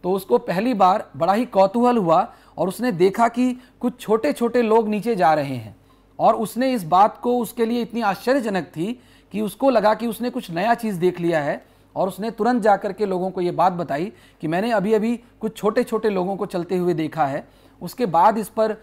तो उसको पहली बार बड़ा ही कौतूहल हुआ और उसने देखा कि कुछ छोटे छोटे लोग नीचे जा रहे हैं और उसने इस बात को उसके लिए इतनी आश्चर्यजनक थी कि उसको लगा कि उसने कुछ नया चीज़ देख लिया है और उसने तुरंत जाकर के लोगों को ये बात बताई कि मैंने अभी अभी कुछ छोटे छोटे लोगों को चलते हुए देखा है उसके बाद इस पर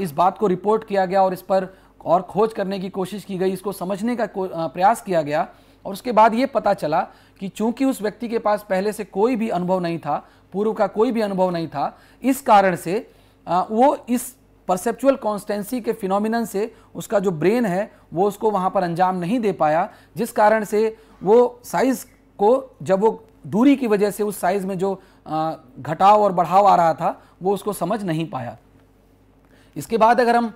इस बात को रिपोर्ट किया गया और इस पर और खोज करने की कोशिश की गई इसको समझने का प्रयास किया गया और उसके बाद ये पता चला कि चूंकि उस व्यक्ति के पास पहले से कोई भी अनुभव नहीं था पूर्व का कोई भी अनुभव नहीं था इस कारण से वो इस परसेप्चुअल कॉन्स्टेंसी के फिनोमिन से उसका जो ब्रेन है वो उसको वहाँ पर अंजाम नहीं दे पाया जिस कारण से वो साइज़ को जब वो दूरी की वजह से उस साइज में जो घटाव और बढ़ाव आ रहा था वो उसको समझ नहीं पाया इसके बाद अगर हम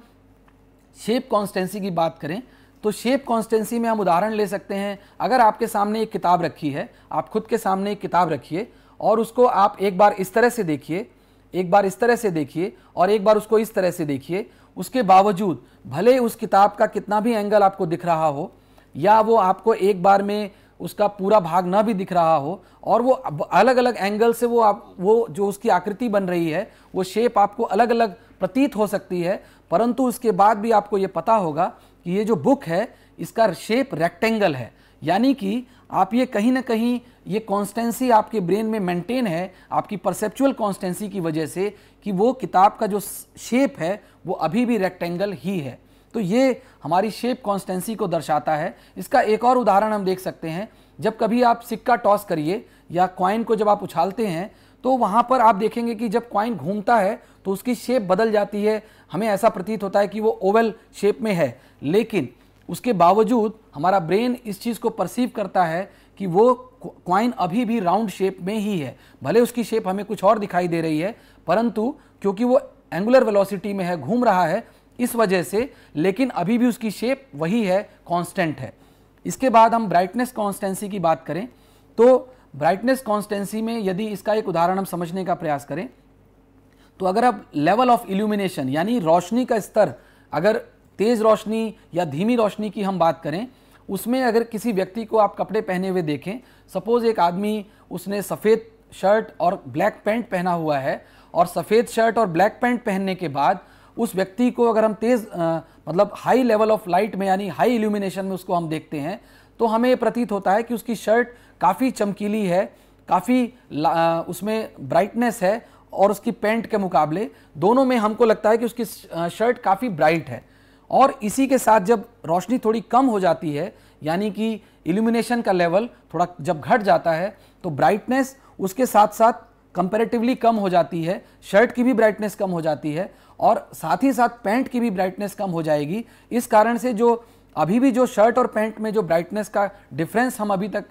शेप कॉन्स्टेंसी की बात करें तो शेप कॉन्स्टेंसी में हम उदाहरण ले सकते हैं अगर आपके सामने एक किताब रखी है आप खुद के सामने एक किताब रखिए और उसको आप एक बार इस तरह से देखिए एक बार इस तरह से देखिए और एक बार उसको इस तरह से देखिए उसके बावजूद भले उस किताब का कितना भी एंगल आपको दिख रहा हो या वो आपको एक बार में उसका पूरा भाग ना भी दिख रहा हो और वो अलग अलग एंगल से वो आप वो जो उसकी आकृति बन रही है वो शेप आपको अलग अलग प्रतीत हो सकती है परंतु उसके बाद भी आपको ये पता होगा कि ये जो बुक है इसका शेप रेक्टेंगल है यानी कि आप ये कहीं ना कहीं ये कॉन्स्टेंसी आपके ब्रेन में मेंटेन है आपकी परसेप्चुअल कॉन्स्टेंसी की वजह से कि वो किताब का जो शेप है वो अभी भी रेक्टेंगल ही है तो ये हमारी शेप कॉन्स्टेंसी को दर्शाता है इसका एक और उदाहरण हम देख सकते हैं जब कभी आप सिक्का टॉस करिए या क्वाइन को जब आप उछालते हैं तो वहाँ पर आप देखेंगे कि जब क्वाइन घूमता है तो उसकी शेप बदल जाती है हमें ऐसा प्रतीत होता है कि वो ओवल शेप में है लेकिन उसके बावजूद हमारा ब्रेन इस चीज़ को परसीव करता है कि वो क्वाइन अभी भी राउंड शेप में ही है भले उसकी शेप हमें कुछ और दिखाई दे रही है परंतु क्योंकि वो एंगुलर वेलोसिटी में है घूम रहा है इस वजह से लेकिन अभी भी उसकी शेप वही है कांस्टेंट है इसके बाद हम ब्राइटनेस कॉन्स्टेंसी की बात करें तो ब्राइटनेस कॉन्स्टेंसी में यदि इसका एक उदाहरण हम समझने का प्रयास करें तो अगर आप लेवल ऑफ इल्यूमिनेशन यानी रोशनी का स्तर अगर तेज़ रोशनी या धीमी रोशनी की हम बात करें उसमें अगर किसी व्यक्ति को आप कपड़े पहने हुए देखें सपोज़ एक आदमी उसने सफ़ेद शर्ट और ब्लैक पैंट पहना हुआ है और सफ़ेद शर्ट और ब्लैक पैंट पहनने के बाद उस व्यक्ति को अगर हम तेज आ, मतलब हाई लेवल ऑफ लाइट में यानी हाई इल्यूमिनेशन में उसको हम देखते हैं तो हमें ये प्रतीत होता है कि उसकी शर्ट काफ़ी चमकीली है काफ़ी उसमें ब्राइटनेस है और उसकी पेंट के मुकाबले दोनों में हमको लगता है कि उसकी शर्ट काफ़ी ब्राइट है और इसी के साथ जब रोशनी थोड़ी कम हो जाती है यानी कि इल्यूमिनेशन का लेवल थोड़ा जब घट जाता है तो ब्राइटनेस उसके साथ साथ कंपेरेटिवली कम हो जाती है शर्ट की भी ब्राइटनेस कम हो जाती है और साथ ही साथ पैंट की भी ब्राइटनेस कम हो जाएगी इस कारण से जो अभी भी जो शर्ट और पैंट में जो ब्राइटनेस का डिफरेंस हम अभी तक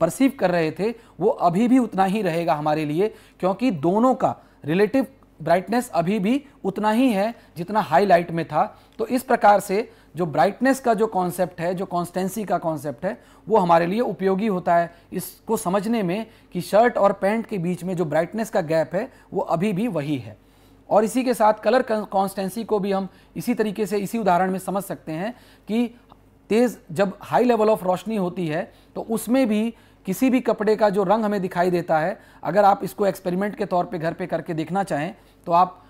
परसीव कर रहे थे वो अभी भी उतना ही रहेगा हमारे लिए क्योंकि दोनों का रिलेटिव ब्राइटनेस अभी भी उतना ही है जितना हाईलाइट में था तो इस प्रकार से जो ब्राइटनेस का जो कॉन्सेप्ट है जो कॉन्स्टेंसी का कॉन्सेप्ट है वो हमारे लिए उपयोगी होता है इसको समझने में कि शर्ट और पैंट के बीच में जो ब्राइटनेस का गैप है वो अभी भी वही है और इसी के साथ कलर कॉन्स्टेंसी को भी हम इसी तरीके से इसी उदाहरण में समझ सकते हैं कि तेज़ जब हाई लेवल ऑफ रोशनी होती है तो उसमें भी किसी भी कपड़े का जो रंग हमें दिखाई देता है अगर आप इसको एक्सपेरिमेंट के तौर पे घर पे करके देखना चाहें तो आप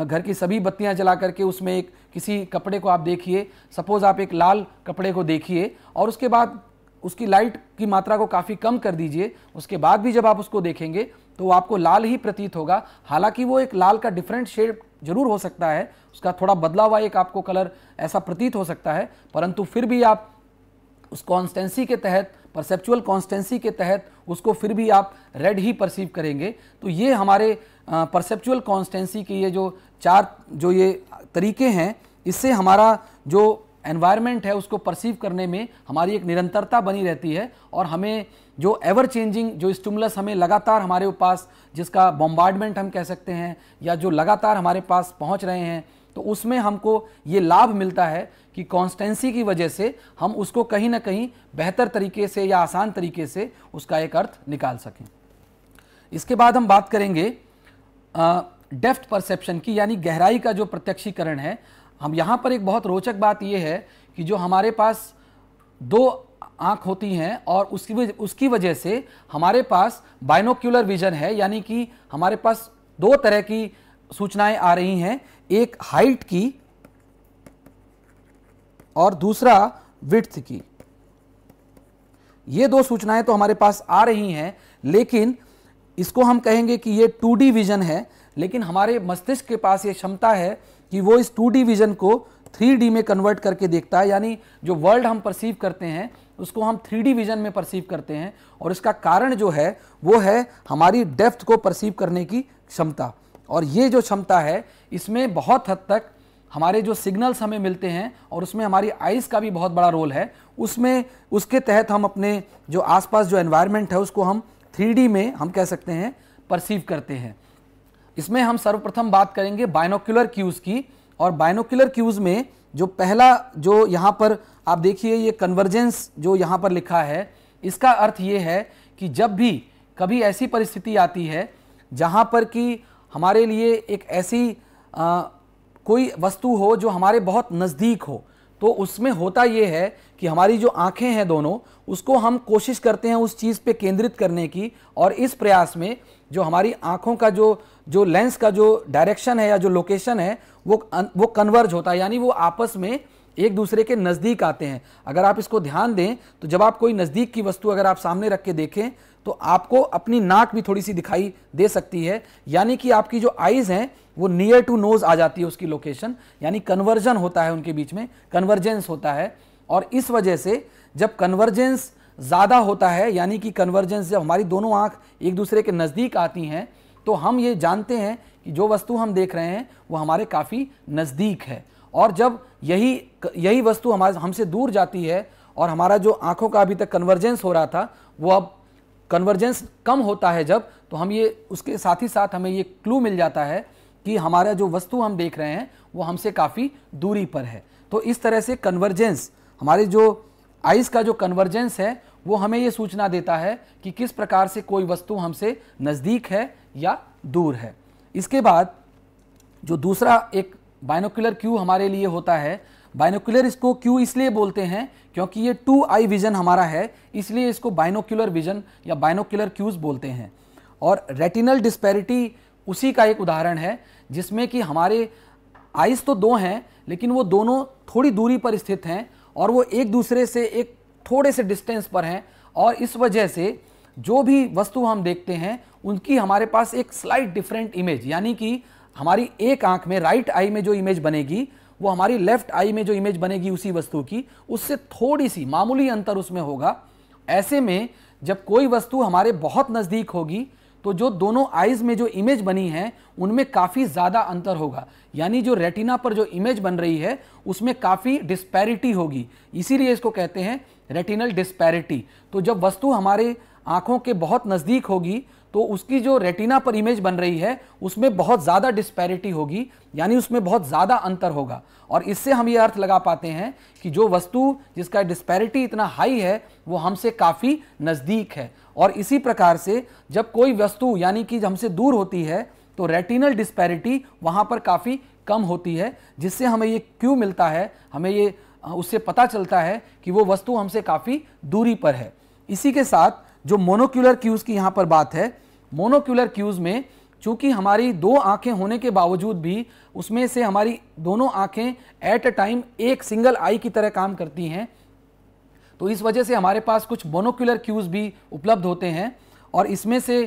घर की सभी बत्तियां जला करके उसमें एक किसी कपड़े को आप देखिए सपोज़ आप एक लाल कपड़े को देखिए और उसके बाद उसकी लाइट की मात्रा को काफ़ी कम कर दीजिए उसके बाद भी जब आप उसको देखेंगे तो आपको लाल ही प्रतीत होगा हालांकि वो एक लाल का डिफरेंट शेड जरूर हो सकता है उसका थोड़ा बदला हुआ एक आपको कलर ऐसा प्रतीत हो सकता है परंतु फिर भी आप उस कॉन्स्टेंसी के तहत परसेप्चुअल कॉन्स्टेंसी के तहत उसको फिर भी आप रेड ही परसीव करेंगे तो ये हमारे परसेप्चुअल कॉन्स्टेंसी के ये जो चार जो ये तरीके हैं इससे हमारा जो एनवायरनमेंट है उसको परसीव करने में हमारी एक निरंतरता बनी रहती है और हमें जो एवर चेंजिंग जो स्टिमुलस हमें लगातार हमारे पास जिसका बॉम्बार्डमेंट हम कह सकते हैं या जो लगातार हमारे पास पहुंच रहे हैं तो उसमें हमको ये लाभ मिलता है कि कॉन्स्टेंसी की वजह से हम उसको कहीं ना कहीं बेहतर तरीके से या आसान तरीके से उसका एक अर्थ निकाल सकें इसके बाद हम बात करेंगे डेफ्थ परसेप्शन की यानी गहराई का जो प्रत्यक्षीकरण है हम यहाँ पर एक बहुत रोचक बात यह है कि जो हमारे पास दो आँख होती हैं और उसकी वज, उसकी वजह से हमारे पास बाइनोक्यूलर विजन है यानी कि हमारे पास दो तरह की सूचनाएं आ रही हैं एक हाइट की और दूसरा विथ्थ की ये दो सूचनाएं तो हमारे पास आ रही हैं लेकिन इसको हम कहेंगे कि ये टू डी विजन है लेकिन हमारे मस्तिष्क के पास ये क्षमता है कि वो इस टू डी विजन को थ्री डी में कन्वर्ट करके देखता है यानी जो वर्ल्ड हम परसीव करते हैं उसको हम थ्री डी विजन में परसीव करते हैं और इसका कारण जो है वो है हमारी डेप्थ को परसीव करने की क्षमता और ये जो क्षमता है इसमें बहुत हद तक हमारे जो सिग्नल्स हमें मिलते हैं और उसमें हमारी आइज़ का भी बहुत बड़ा रोल है उसमें उसके तहत हम अपने जो आसपास जो एनवायरनमेंट है उसको हम थ्री में हम कह सकते हैं परसीव करते हैं इसमें हम सर्वप्रथम बात करेंगे बायनोक्युलर क्यूज़ की और बायनोक्युलर क्यूज़ में जो पहला जो यहाँ पर आप देखिए ये कन्वर्जेंस जो यहाँ पर लिखा है इसका अर्थ ये है कि जब भी कभी ऐसी परिस्थिति आती है जहाँ पर कि हमारे लिए एक ऐसी आ, कोई वस्तु हो जो हमारे बहुत नज़दीक हो तो उसमें होता ये है कि हमारी जो आँखें हैं दोनों उसको हम कोशिश करते हैं उस चीज़ पे केंद्रित करने की और इस प्रयास में जो हमारी आँखों का जो जो लेंस का जो डायरेक्शन है या जो लोकेशन है वो वो कन्वर्ज होता है यानी वो आपस में एक दूसरे के नज़दीक आते हैं अगर आप इसको ध्यान दें तो जब आप कोई नज़दीक की वस्तु अगर आप सामने रख के देखें तो आपको अपनी नाक भी थोड़ी सी दिखाई दे सकती है यानी कि आपकी जो आइज़ हैं वो नियर टू नोज़ आ जाती है उसकी लोकेशन यानी कन्वर्जन होता है उनके बीच में कन्वर्जेंस होता है और इस वजह से जब कन्वर्जेंस ज़्यादा होता है यानी कि कन्वर्जेंस जब हमारी दोनों आँख एक दूसरे के नज़दीक आती हैं तो हम ये जानते हैं कि जो वस्तु हम देख रहे हैं वो हमारे काफ़ी नज़दीक है और जब यही यही वस्तु हमारे हमसे दूर जाती है और हमारा जो आँखों का अभी तक कन्वर्जेंस हो रहा था वो अब कन्वर्जेंस कम होता है जब तो हम ये उसके साथ ही साथ हमें ये क्लू मिल जाता है कि हमारा जो वस्तु हम देख रहे हैं वो हमसे काफ़ी दूरी पर है तो इस तरह से कन्वर्जेंस हमारी जो आइस का जो कन्वर्जेंस है वो हमें ये सूचना देता है कि किस प्रकार से कोई वस्तु हमसे नज़दीक है या दूर है इसके बाद जो दूसरा एक बायनोकुलर क्यू हमारे लिए होता है बायनोकुलर इसको क्यू इसलिए बोलते हैं क्योंकि ये टू आई विजन हमारा है इसलिए इसको बायनोकुलर विजन या बायनोकुलर क्यूज बोलते हैं और रेटिनल डिस्पेरिटी उसी का एक उदाहरण है जिसमें कि हमारे आइस तो दो हैं लेकिन वो दोनों थोड़ी दूरी पर स्थित हैं और वो एक दूसरे से एक थोड़े से डिस्टेंस पर हैं और इस वजह से जो भी वस्तु हम देखते हैं उनकी हमारे पास एक स्लाइट डिफरेंट इमेज यानी कि हमारी एक आंख में राइट आई में जो इमेज बनेगी वो हमारी लेफ्ट आई में जो इमेज बनेगी उसी वस्तु की उससे थोड़ी सी मामूली अंतर उसमें होगा ऐसे में जब कोई वस्तु हमारे बहुत नज़दीक होगी तो जो दोनों आइज में जो इमेज बनी है उनमें काफ़ी ज़्यादा अंतर होगा यानी जो रेटिना पर जो इमेज बन रही है उसमें काफ़ी डिस्पैरिटी होगी इसीलिए इसको कहते हैं रेटिनल डिस्पैरिटी तो जब वस्तु हमारे आँखों के बहुत नज़दीक होगी तो उसकी जो रेटिना पर इमेज बन रही है उसमें बहुत ज़्यादा डिस्पैरिटी होगी यानी उसमें बहुत ज़्यादा अंतर होगा और इससे हम ये अर्थ लगा पाते हैं कि जो वस्तु जिसका डिस्पैरिटी इतना हाई है वो हमसे काफ़ी नज़दीक है और इसी प्रकार से जब कोई वस्तु यानी कि हमसे दूर होती है तो रेटिनल डिस्पैरिटी वहाँ पर काफ़ी कम होती है जिससे हमें ये क्यू मिलता है हमें ये उससे पता चलता है कि वो वस्तु हमसे काफ़ी दूरी पर है इसी के साथ जो मोनोक्यूलर क्यूज़ की यहाँ पर बात है मोनोक्यूलर क्यूज में चूंकि हमारी दो आंखें होने के बावजूद भी उसमें से हमारी दोनों आंखें एट अ टाइम एक सिंगल आई की तरह काम करती हैं तो इस वजह से हमारे पास कुछ मोनोक्यूलर क्यूज भी उपलब्ध होते हैं और इसमें से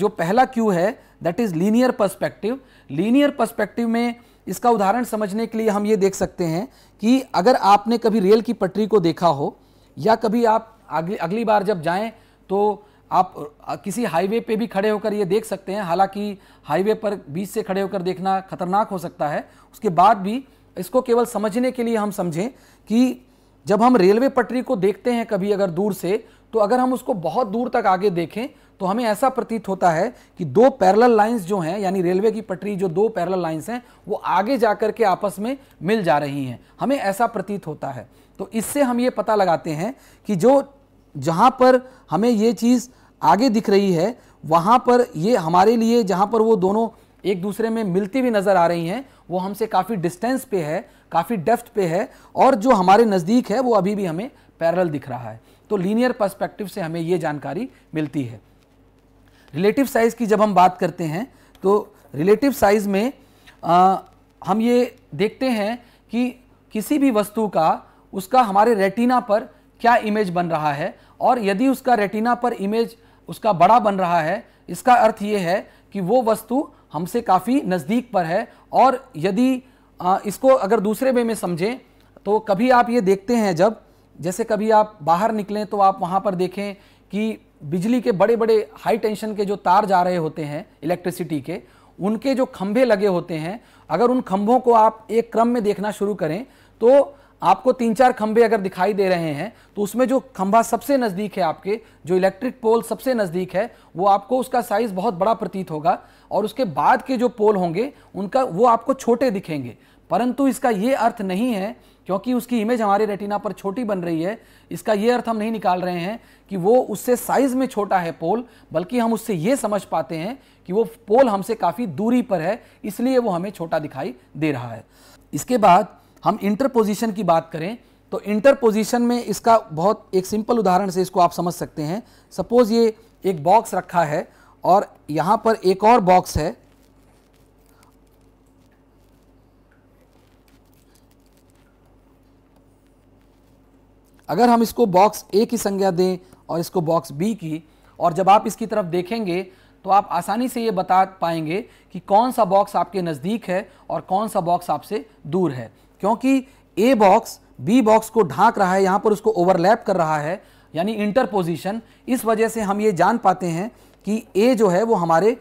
जो पहला क्यू है that is linear perspective linear perspective में इसका उदाहरण समझने के लिए हम ये देख सकते हैं कि अगर आपने कभी रेल की पटरी को देखा हो या कभी आप अगली अगली बार जब जाएं तो आप किसी हाईवे पे भी खड़े होकर ये देख सकते हैं हालांकि हाईवे पर बीच से खड़े होकर देखना खतरनाक हो सकता है उसके बाद भी इसको केवल समझने के लिए हम समझें कि जब हम रेलवे पटरी को देखते हैं कभी अगर दूर से तो अगर हम उसको बहुत दूर तक आगे देखें तो हमें ऐसा प्रतीत होता है कि दो पैरल लाइंस जो हैं यानी रेलवे की पटरी जो दो पैरल लाइंस हैं वो आगे जा कर के आपस में मिल जा रही हैं हमें ऐसा प्रतीत होता है तो इससे हम ये पता लगाते हैं कि जो जहाँ पर हमें ये चीज़ आगे दिख रही है वहाँ पर ये हमारे लिए जहाँ पर वो दोनों एक दूसरे में मिलती हुई नज़र आ रही हैं वो हमसे काफ़ी डिस्टेंस पे है काफ़ी डेफ्थ पे है और जो हमारे नज़दीक है वो अभी भी हमें पैरल दिख रहा है तो लीनियर पर्स्पेक्टिव से हमें ये जानकारी मिलती है रिलेटिव साइज़ की जब हम बात करते हैं तो रिलेटिव साइज़ में आ, हम ये देखते हैं कि किसी भी वस्तु का उसका हमारे रेटिना पर क्या इमेज बन रहा है और यदि उसका रेटिना पर इमेज उसका बड़ा बन रहा है इसका अर्थ ये है कि वो वस्तु हमसे काफ़ी नज़दीक पर है और यदि इसको अगर दूसरे वे में समझें तो कभी आप ये देखते हैं जब जैसे कभी आप बाहर निकलें तो आप वहाँ पर देखें कि बिजली के बड़े बड़े हाई टेंशन के जो तार जा रहे होते हैं इलेक्ट्रिसिटी के उनके जो खंभे लगे होते हैं अगर उन खंभों को आप एक क्रम में देखना शुरू करें तो आपको तीन चार खंभे अगर दिखाई दे रहे हैं तो उसमें जो खंभा सबसे नज़दीक है आपके जो इलेक्ट्रिक पोल सबसे नज़दीक है वो आपको उसका साइज़ बहुत बड़ा प्रतीत होगा और उसके बाद के जो पोल होंगे उनका वो आपको छोटे दिखेंगे परंतु इसका ये अर्थ नहीं है क्योंकि उसकी इमेज हमारे रेटिना पर छोटी बन रही है इसका ये अर्थ हम नहीं निकाल रहे हैं कि वो उससे साइज़ में छोटा है पोल बल्कि हम उससे ये समझ पाते हैं कि वो पोल हमसे काफ़ी दूरी पर है इसलिए वो हमें छोटा दिखाई दे रहा है इसके बाद हम इंटरपोजिशन की बात करें तो इंटरपोजिशन में इसका बहुत एक सिंपल उदाहरण से इसको आप समझ सकते हैं सपोज ये एक बॉक्स रखा है और यहां पर एक और बॉक्स है अगर हम इसको बॉक्स ए की संज्ञा दें और इसको बॉक्स बी की और जब आप इसकी तरफ देखेंगे तो आप आसानी से ये बता पाएंगे कि कौन सा बॉक्स आपके नज़दीक है और कौन सा बॉक्स आपसे दूर है क्योंकि ए बॉक्स बी बॉक्स को ढांक रहा है यहाँ पर उसको ओवरलैप कर रहा है यानी इंटरपोजिशन इस वजह से हम ये जान पाते हैं कि ए जो है वो हमारे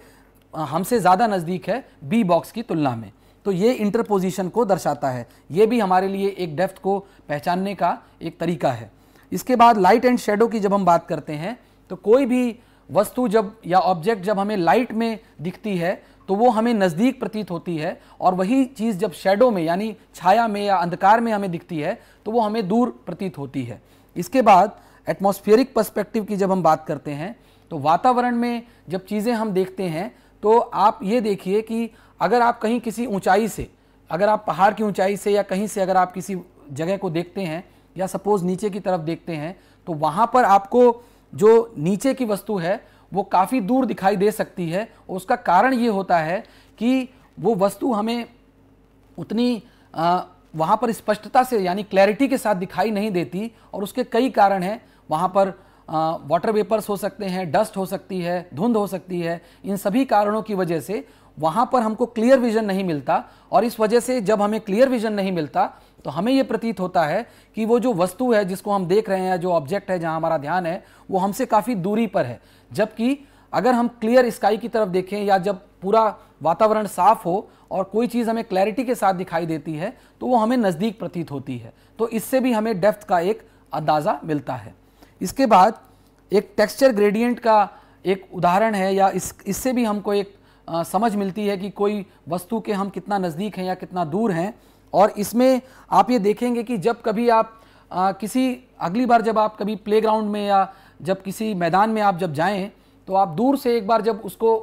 हमसे ज़्यादा नज़दीक है बी बॉक्स की तुलना में तो ये इंटरपोजिशन को दर्शाता है ये भी हमारे लिए एक डेफ्थ को पहचानने का एक तरीका है इसके बाद लाइट एंड शेडो की जब हम बात करते हैं तो कोई भी वस्तु जब या ऑब्जेक्ट जब हमें लाइट में दिखती है तो वो हमें नज़दीक प्रतीत होती है और वही चीज़ जब शेडो में यानी छाया में या अंधकार में हमें दिखती है तो वो हमें दूर प्रतीत होती है इसके बाद एटमॉस्फेरिक पर्सपेक्टिव की जब हम बात करते हैं तो वातावरण में जब चीज़ें हम देखते हैं तो आप ये देखिए कि अगर आप कहीं किसी ऊंचाई से अगर आप पहाड़ की ऊंचाई से या कहीं से अगर आप किसी जगह को देखते हैं या सपोज़ नीचे की तरफ देखते हैं तो वहाँ पर आपको जो नीचे की वस्तु है वो काफ़ी दूर दिखाई दे सकती है उसका कारण ये होता है कि वो वस्तु हमें उतनी आ, वहाँ पर स्पष्टता से यानी क्लैरिटी के साथ दिखाई नहीं देती और उसके कई कारण हैं वहाँ पर वाटर वेपर्स हो सकते हैं डस्ट हो सकती है धुंध हो सकती है इन सभी कारणों की वजह से वहाँ पर हमको क्लियर विजन नहीं मिलता और इस वजह से जब हमें क्लियर विजन नहीं मिलता तो हमें ये प्रतीत होता है कि वो जो वस्तु है जिसको हम देख रहे हैं जो ऑब्जेक्ट है जहाँ हमारा ध्यान है वो हमसे काफ़ी दूरी पर है जबकि अगर हम क्लियर स्काई की तरफ देखें या जब पूरा वातावरण साफ हो और कोई चीज़ हमें क्लैरिटी के साथ दिखाई देती है तो वो हमें नज़दीक प्रतीत होती है तो इससे भी हमें डेफ्थ का एक अंदाज़ा मिलता है इसके बाद एक टेक्सचर ग्रेडियंट का एक उदाहरण है या इस इससे भी हमको एक आ, समझ मिलती है कि कोई वस्तु के हम कितना नज़दीक हैं या कितना दूर हैं और इसमें आप ये देखेंगे कि जब कभी आप आ, किसी अगली बार जब आप कभी प्लेग्राउंड में या जब किसी मैदान में आप जब जाएं तो आप दूर से एक बार जब उसको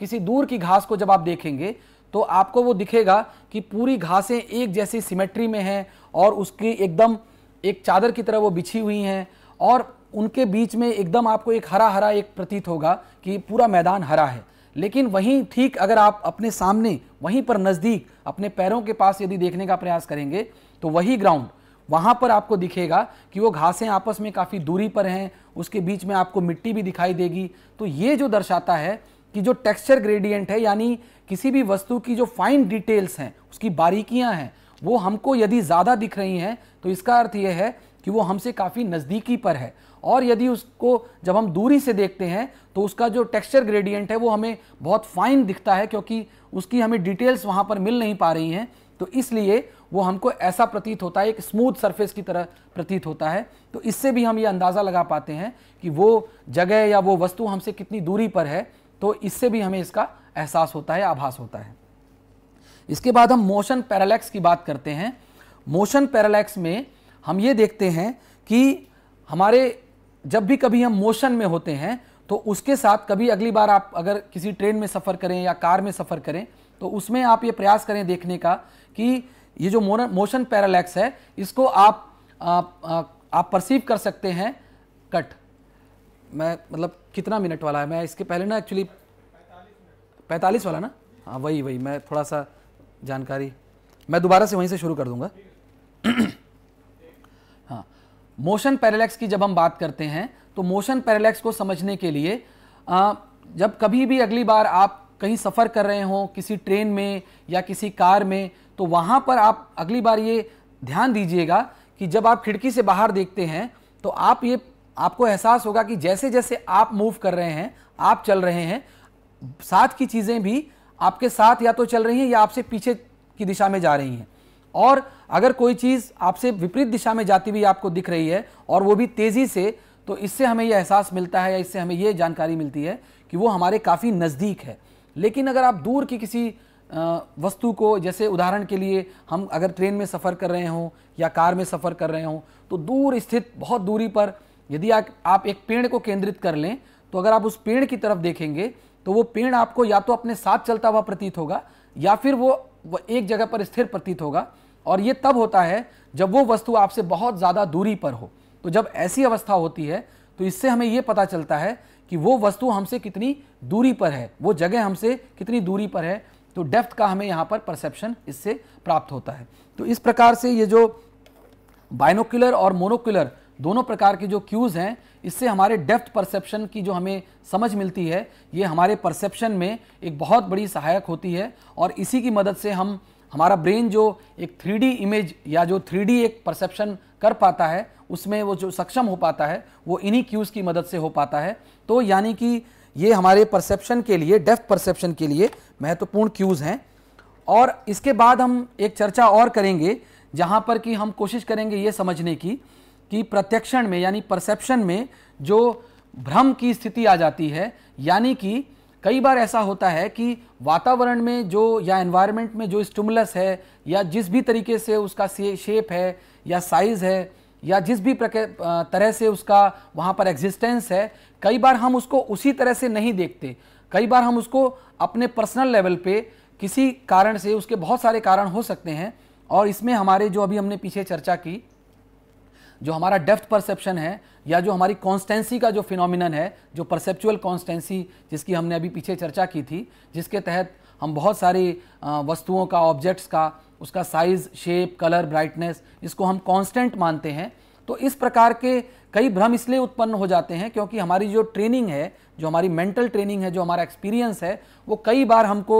किसी दूर की घास को जब आप देखेंगे तो आपको वो दिखेगा कि पूरी घासें एक जैसी सिमेट्री में हैं और उसकी एकदम एक चादर की तरह वो बिछी हुई हैं और उनके बीच में एकदम आपको एक हरा हरा एक प्रतीत होगा कि पूरा मैदान हरा है लेकिन वहीं ठीक अगर आप अपने सामने वहीं पर नज़दीक अपने पैरों के पास यदि देखने का प्रयास करेंगे तो वही ग्राउंड वहां पर आपको दिखेगा कि वो घासें आपस में काफ़ी दूरी पर हैं उसके बीच में आपको मिट्टी भी दिखाई देगी तो ये जो दर्शाता है कि जो टेक्सचर ग्रेडियंट है यानी किसी भी वस्तु की जो फाइन डिटेल्स हैं उसकी बारीकियां हैं वो हमको यदि ज़्यादा दिख रही हैं तो इसका अर्थ यह है कि वो हमसे काफ़ी नज़दीकी पर है और यदि उसको जब हम दूरी से देखते हैं तो उसका जो टेक्सचर ग्रेडियंट है वो हमें बहुत फाइन दिखता है क्योंकि उसकी हमें डिटेल्स वहाँ पर मिल नहीं पा रही हैं तो इसलिए वो हमको ऐसा प्रतीत होता है एक स्मूथ सरफेस की तरह प्रतीत होता है तो इससे भी हम ये अंदाज़ा लगा पाते हैं कि वो जगह या वो वस्तु हमसे कितनी दूरी पर है तो इससे भी हमें इसका एहसास होता है आभास होता है इसके बाद हम मोशन पैरालैक्स की बात करते हैं मोशन पैरालैक्स में हम ये देखते हैं कि हमारे जब भी कभी हम मोशन में होते हैं तो उसके साथ कभी अगली बार आप अगर किसी ट्रेन में सफ़र करें या कार में सफ़र करें तो उसमें आप ये प्रयास करें देखने का कि ये जो मोशन पैरालैक्स है इसको आप आप, आप, आप परसीव कर सकते हैं कट मैं मतलब कितना मिनट वाला है मैं इसके पहले ना एक्चुअली पैंतालीस वाला ना हाँ वही वही मैं थोड़ा सा जानकारी मैं दोबारा से वहीं से शुरू कर दूंगा हाँ मोशन पैरालैक्स की जब हम बात करते हैं तो मोशन पैरालैक्स को समझने के लिए आ, जब कभी भी अगली बार आप कहीं सफ़र कर रहे हों किसी ट्रेन में या किसी कार में तो वहां पर आप अगली बार ये ध्यान दीजिएगा कि जब आप खिड़की से बाहर देखते हैं तो आप ये आपको एहसास होगा कि जैसे जैसे आप मूव कर रहे हैं आप चल रहे हैं साथ की चीज़ें भी आपके साथ या तो चल रही हैं या आपसे पीछे की दिशा में जा रही हैं और अगर कोई चीज़ आपसे विपरीत दिशा में जाती हुई आपको दिख रही है और वो भी तेज़ी से तो इससे हमें यह एहसास मिलता है या इससे हमें यह जानकारी मिलती है कि वो हमारे काफ़ी नज़दीक है लेकिन अगर आप दूर की किसी वस्तु को जैसे उदाहरण के लिए हम अगर ट्रेन में सफ़र कर रहे हों या कार में सफ़र कर रहे हों तो दूर स्थित बहुत दूरी पर यदि आ, आप एक पेड़ को केंद्रित कर लें तो अगर आप उस पेड़ की तरफ देखेंगे तो वो पेड़ आपको या तो अपने साथ चलता हुआ प्रतीत होगा या फिर वो एक जगह पर स्थिर प्रतीत होगा और ये तब होता है जब वो वस्तु आपसे बहुत ज़्यादा दूरी पर हो तो जब ऐसी अवस्था होती है तो इससे हमें ये पता चलता है कि वो वस्तु हमसे कितनी दूरी पर है वो जगह हमसे कितनी दूरी पर है तो डेफ्थ का हमें यहाँ पर परसेप्शन इससे प्राप्त होता है तो इस प्रकार से ये जो बाइनोक्यूलर और मोनोक्यूलर दोनों प्रकार के जो क्यूज़ हैं इससे हमारे डेफ्थ परसेप्शन की जो हमें समझ मिलती है ये हमारे परसेप्शन में एक बहुत बड़ी सहायक होती है और इसी की मदद से हम हमारा ब्रेन जो एक थ्री इमेज या जो थ्री एक परसेप्शन कर पाता है उसमें वो जो सक्षम हो पाता है वो इन्हीं क्यूज़ की मदद से हो पाता है तो यानी कि ये हमारे परसेप्शन के लिए डेफ परसेप्शन के लिए महत्वपूर्ण क्यूज़ हैं और इसके बाद हम एक चर्चा और करेंगे जहाँ पर कि हम कोशिश करेंगे ये समझने की कि प्रत्यक्षण में यानी परसेप्शन में जो भ्रम की स्थिति आ जाती है यानी कि कई बार ऐसा होता है कि वातावरण में जो या एनवायरनमेंट में जो स्टमुलस है या जिस भी तरीके से उसका शेप है या साइज़ है या जिस भी तरह से उसका वहाँ पर एग्जिस्टेंस है कई बार हम उसको उसी तरह से नहीं देखते कई बार हम उसको अपने पर्सनल लेवल पे किसी कारण से उसके बहुत सारे कारण हो सकते हैं और इसमें हमारे जो अभी हमने पीछे चर्चा की जो हमारा डेफ्थ परसेप्शन है या जो हमारी कॉन्स्टेंसी का जो फिनोमिनन है जो परसेप्चुअल कॉन्स्टेंसी जिसकी हमने अभी पीछे चर्चा की थी जिसके तहत हम बहुत सारी वस्तुओं का ऑब्जेक्ट्स का उसका साइज़ शेप कलर ब्राइटनेस इसको हम कांस्टेंट मानते हैं तो इस प्रकार के कई भ्रम इसलिए उत्पन्न हो जाते हैं क्योंकि हमारी जो ट्रेनिंग है जो हमारी मेंटल ट्रेनिंग है जो हमारा एक्सपीरियंस है वो कई बार हमको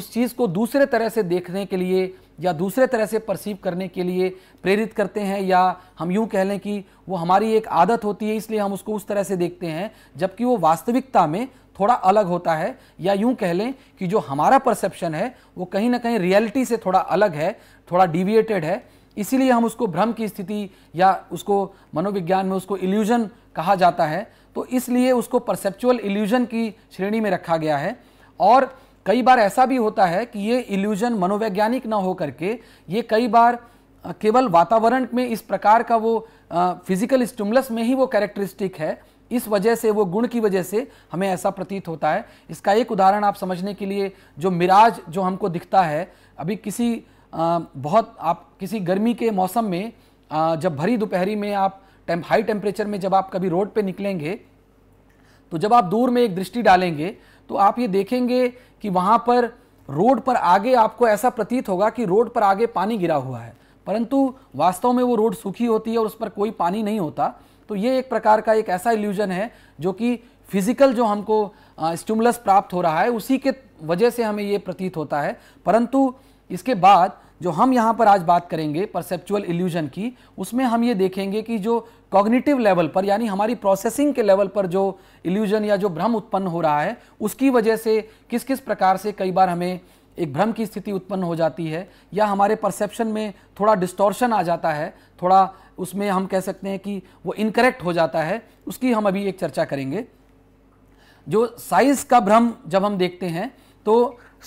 उस चीज़ को दूसरे तरह से देखने के लिए या दूसरे तरह से परसीव करने के लिए प्रेरित करते हैं या हम यूं कह लें कि वो हमारी एक आदत होती है इसलिए हम उसको उस तरह से देखते हैं जबकि वो वास्तविकता में थोड़ा अलग होता है या यूं कह लें कि जो हमारा परसेप्शन है वो कहीं ना कहीं रियलिटी से थोड़ा अलग है थोड़ा डिविएटेड है इसीलिए हम उसको भ्रम की स्थिति या उसको मनोविज्ञान में उसको इल्यूजन कहा जाता है तो इसलिए उसको परसेप्चुअल इल्यूजन की श्रेणी में रखा गया है और कई बार ऐसा भी होता है कि ये इल्यूजन मनोवैज्ञानिक ना हो करके ये कई बार केवल वातावरण में इस प्रकार का वो फिजिकल स्टूमलस में ही वो कैरेक्टरिस्टिक है इस वजह से वो गुण की वजह से हमें ऐसा प्रतीत होता है इसका एक उदाहरण आप समझने के लिए जो मिराज जो हमको दिखता है अभी किसी बहुत आप किसी गर्मी के मौसम में जब भरी दोपहरी में आप टेम हाई टेम्परेचर में जब आप कभी रोड पे निकलेंगे तो जब आप दूर में एक दृष्टि डालेंगे तो आप ये देखेंगे कि वहाँ पर रोड पर आगे आपको ऐसा प्रतीत होगा कि रोड पर आगे पानी गिरा हुआ है परंतु वास्तव में वो रोड सूखी होती है और उस पर कोई पानी नहीं होता तो ये एक प्रकार का एक ऐसा इल्यूजन है जो कि फिजिकल जो हमको स्टिमुलस प्राप्त हो रहा है उसी के वजह से हमें ये प्रतीत होता है परंतु इसके बाद जो हम यहाँ पर आज बात करेंगे परसेप्चुअल इल्यूजन की उसमें हम ये देखेंगे कि जो कॉग्निटिव लेवल पर यानी हमारी प्रोसेसिंग के लेवल पर जो इल्यूजन या जो भ्रम उत्पन्न हो रहा है उसकी वजह से किस किस प्रकार से कई बार हमें एक भ्रम की स्थिति उत्पन्न हो जाती है या हमारे परसेप्शन में थोड़ा डिस्टोर्शन आ जाता है थोड़ा उसमें हम कह सकते हैं कि वो इनकरेक्ट हो जाता है उसकी हम अभी एक चर्चा करेंगे जो साइज़ का भ्रम जब हम देखते हैं तो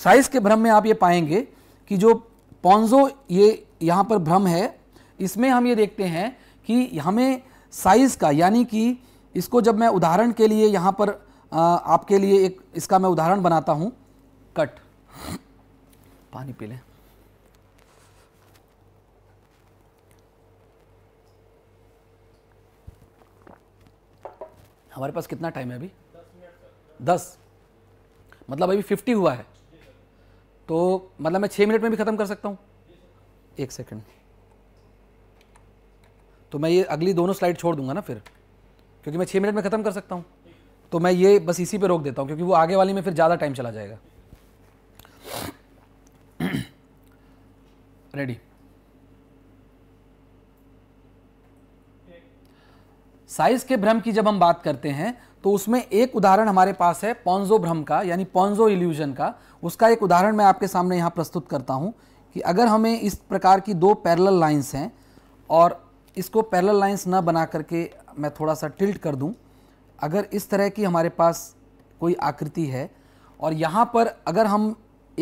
साइज़ के भ्रम में आप ये पाएंगे कि जो पॉन्जो ये यहाँ पर भ्रम है इसमें हम ये देखते हैं कि हमें साइज़ का यानी कि इसको जब मैं उदाहरण के लिए यहाँ पर आ, आपके लिए एक इसका मैं उदाहरण बनाता हूँ कट पानी पी लें हमारे पास कितना टाइम है अभी दस मतलब अभी फिफ्टी हुआ है तो मतलब मैं छः मिनट में भी ख़त्म कर सकता हूँ एक सेकेंड तो मैं ये अगली दोनों स्लाइड छोड़ दूंगा ना फिर क्योंकि मैं छः मिनट में ख़त्म कर सकता हूँ तो मैं ये बस इसी पे रोक देता हूँ क्योंकि वो आगे वाली में फिर ज़्यादा टाइम चला जाएगा रेडी साइज के भ्रम की जब हम बात करते हैं तो उसमें एक उदाहरण हमारे पास है पॉन्जो भ्रम का यानी पॉन्जो इल्यूजन का उसका एक उदाहरण मैं आपके सामने यहाँ प्रस्तुत करता हूँ कि अगर हमें इस प्रकार की दो पैरल लाइन्स हैं और इसको पैरल लाइन्स न बना करके मैं थोड़ा सा टिल्ट कर दूँ अगर इस तरह की हमारे पास कोई आकृति है और यहाँ पर अगर हम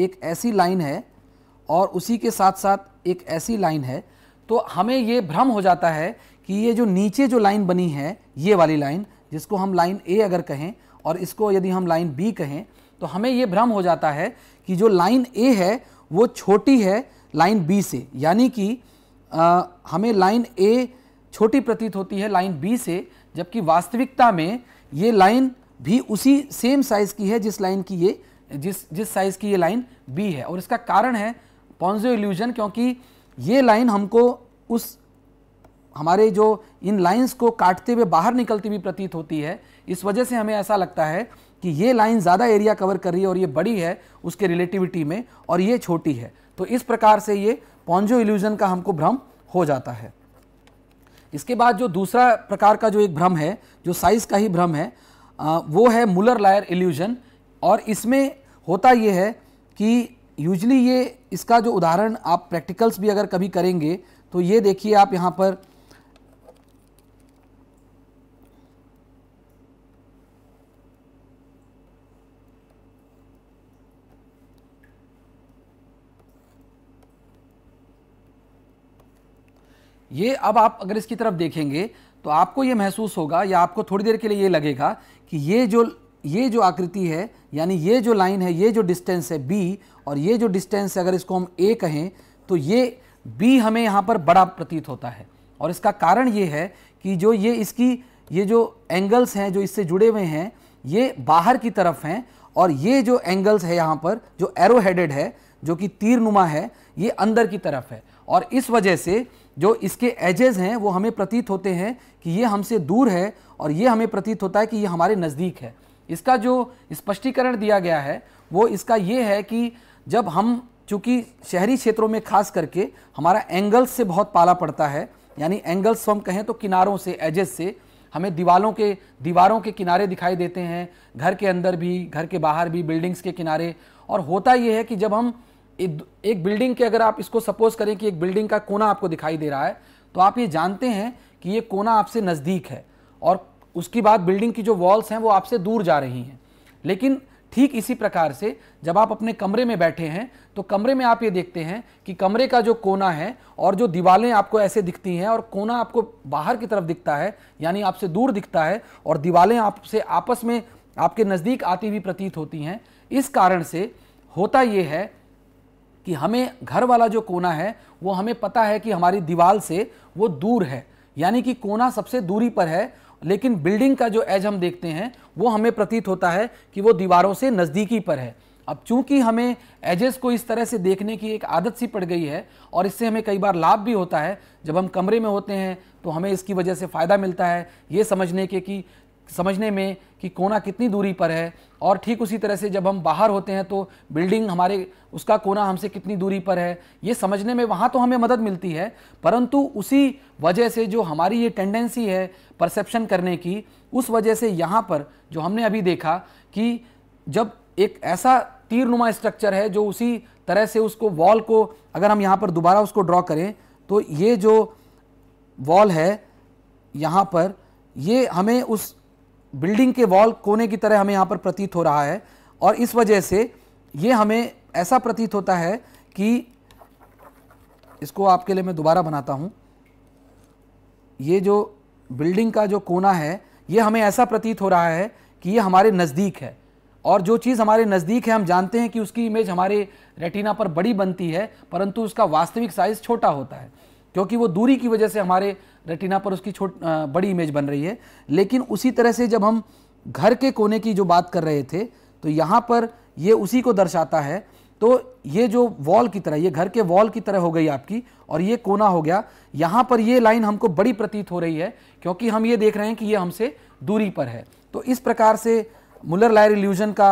एक ऐसी लाइन है और उसी के साथ साथ एक ऐसी लाइन है तो हमें ये भ्रम हो जाता है कि ये जो नीचे जो लाइन बनी है ये वाली लाइन जिसको हम लाइन ए अगर कहें और इसको यदि हम लाइन बी कहें तो हमें ये भ्रम हो जाता है कि जो लाइन ए है वो छोटी है लाइन बी से यानी कि हमें लाइन ए छोटी प्रतीत होती है लाइन बी से जबकि वास्तविकता में ये लाइन भी उसी सेम साइज़ की है जिस लाइन की ये जिस जिस साइज़ की ये लाइन बी है और इसका कारण है पॉन्जो इल्यूजन क्योंकि ये लाइन हमको उस हमारे जो इन लाइंस को काटते हुए बाहर निकलती हुई प्रतीत होती है इस वजह से हमें ऐसा लगता है कि ये लाइन ज़्यादा एरिया कवर कर रही है और ये बड़ी है उसके रिलेटिविटी में और ये छोटी है तो इस प्रकार से ये पॉन्जो इल्यूजन का हमको भ्रम हो जाता है इसके बाद जो दूसरा प्रकार का जो एक भ्रम है जो साइज़ का ही भ्रम है आ, वो है मुलर लायर इल्यूजन और इसमें होता ये है कि यूजली ये इसका जो उदाहरण आप प्रैक्टिकल्स भी अगर कभी करेंगे तो ये देखिए आप यहाँ पर ये अब आप अगर इसकी तरफ देखेंगे तो आपको ये महसूस होगा या आपको थोड़ी देर के लिए ये लगेगा कि ये जो ये जो आकृति है यानी ये जो लाइन है ये जो डिस्टेंस है बी और ये जो डिस्टेंस है अगर इसको हम ए कहें तो ये बी हमें यहाँ पर बड़ा प्रतीत होता है और इसका कारण ये है कि जो ये इसकी ये जो एंगल्स हैं जो इससे जुड़े हुए हैं ये बाहर की तरफ हैं और ये जो एंगल्स है यहाँ पर जो एरो हेडेड है जो कि तीर नुमा है ये अंदर की तरफ है और इस वजह से जो इसके एजेस हैं वो हमें प्रतीत होते हैं कि ये हमसे दूर है और ये हमें प्रतीत होता है कि ये हमारे नज़दीक है इसका जो स्पष्टीकरण दिया गया है वो इसका ये है कि जब हम चूँकि शहरी क्षेत्रों में खास करके हमारा एंगल्स से बहुत पाला पड़ता है यानी एंगल्स हम कहें तो किनारों से एजेस से हमें दीवालों के दीवारों के किनारे दिखाई देते हैं घर के अंदर भी घर के बाहर भी बिल्डिंग्स के किनारे और होता यह है कि जब हम एक बिल्डिंग के अगर आप इसको सपोज करें कि एक बिल्डिंग का कोना आपको दिखाई दे रहा है तो आप ये जानते हैं कि ये कोना आपसे नज़दीक है और उसकी बात बिल्डिंग की जो वॉल्स हैं वो आपसे दूर जा रही हैं लेकिन ठीक इसी प्रकार से जब आप अपने कमरे में बैठे हैं तो कमरे में आप ये देखते हैं कि कमरे का जो कोना है और जो दीवालें आपको ऐसे दिखती हैं और कोना आपको बाहर की तरफ दिखता है यानी आपसे दूर दिखता है और दीवालें आपसे आपस में आपके नज़दीक आती हुई प्रतीत होती हैं इस कारण से होता ये है कि हमें घर वाला जो कोना है वो हमें पता है कि हमारी दीवार से वो दूर है यानी कि कोना सबसे दूरी पर है लेकिन बिल्डिंग का जो एज हम देखते हैं वो हमें प्रतीत होता है कि वो दीवारों से नज़दीकी पर है अब चूंकि हमें एजेस को इस तरह से देखने की एक आदत सी पड़ गई है और इससे हमें कई बार लाभ भी होता है जब हम कमरे में होते हैं तो हमें इसकी वजह से फ़ायदा मिलता है ये समझने के कि समझने में कि कोना कितनी दूरी पर है और ठीक उसी तरह से जब हम बाहर होते हैं तो बिल्डिंग हमारे उसका कोना हमसे कितनी दूरी पर है ये समझने में वहाँ तो हमें मदद मिलती है परंतु उसी वजह से जो हमारी ये टेंडेंसी है परसेप्शन करने की उस वजह से यहाँ पर जो हमने अभी देखा कि जब एक ऐसा तीरनुमा स्ट्रक्चर है जो उसी तरह से उसको वॉल को अगर हम यहाँ पर दोबारा उसको ड्रॉ करें तो ये जो वॉल है यहाँ पर ये हमें उस बिल्डिंग के वॉल कोने की तरह हमें यहाँ पर प्रतीत हो रहा है और इस वजह से ये हमें ऐसा प्रतीत होता है कि इसको आपके लिए मैं दोबारा बनाता हूँ ये जो बिल्डिंग का जो कोना है ये हमें ऐसा प्रतीत हो रहा है कि ये हमारे नज़दीक है और जो चीज़ हमारे नज़दीक है हम जानते हैं कि उसकी इमेज हमारे रेटिना पर बड़ी बनती है परंतु उसका वास्तविक साइज़ छोटा होता है क्योंकि वो दूरी की वजह से हमारे रेटिना पर उसकी छोट बड़ी इमेज बन रही है लेकिन उसी तरह से जब हम घर के कोने की जो बात कर रहे थे तो यहाँ पर ये उसी को दर्शाता है तो ये जो वॉल की तरह ये घर के वॉल की तरह हो गई आपकी और ये कोना हो गया यहाँ पर ये लाइन हमको बड़ी प्रतीत हो रही है क्योंकि हम ये देख रहे हैं कि ये हमसे दूरी पर है तो इस प्रकार से मुलर लायर इल्यूजन का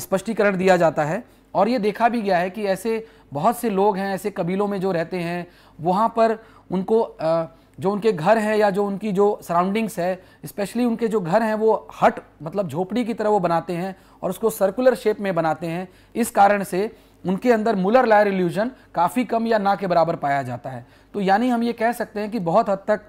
स्पष्टीकरण दिया जाता है और ये देखा भी गया है कि ऐसे बहुत से लोग हैं ऐसे कबीलों में जो रहते हैं वहाँ पर उनको आ, जो उनके घर हैं या जो उनकी जो सराउंडिंग्स है स्पेशली उनके जो घर हैं वो हट मतलब झोपड़ी की तरह वो बनाते हैं और उसको सर्कुलर शेप में बनाते हैं इस कारण से उनके अंदर मुलर लायर इल्यूजन काफ़ी कम या ना के बराबर पाया जाता है तो यानी हम ये कह सकते हैं कि बहुत हद तक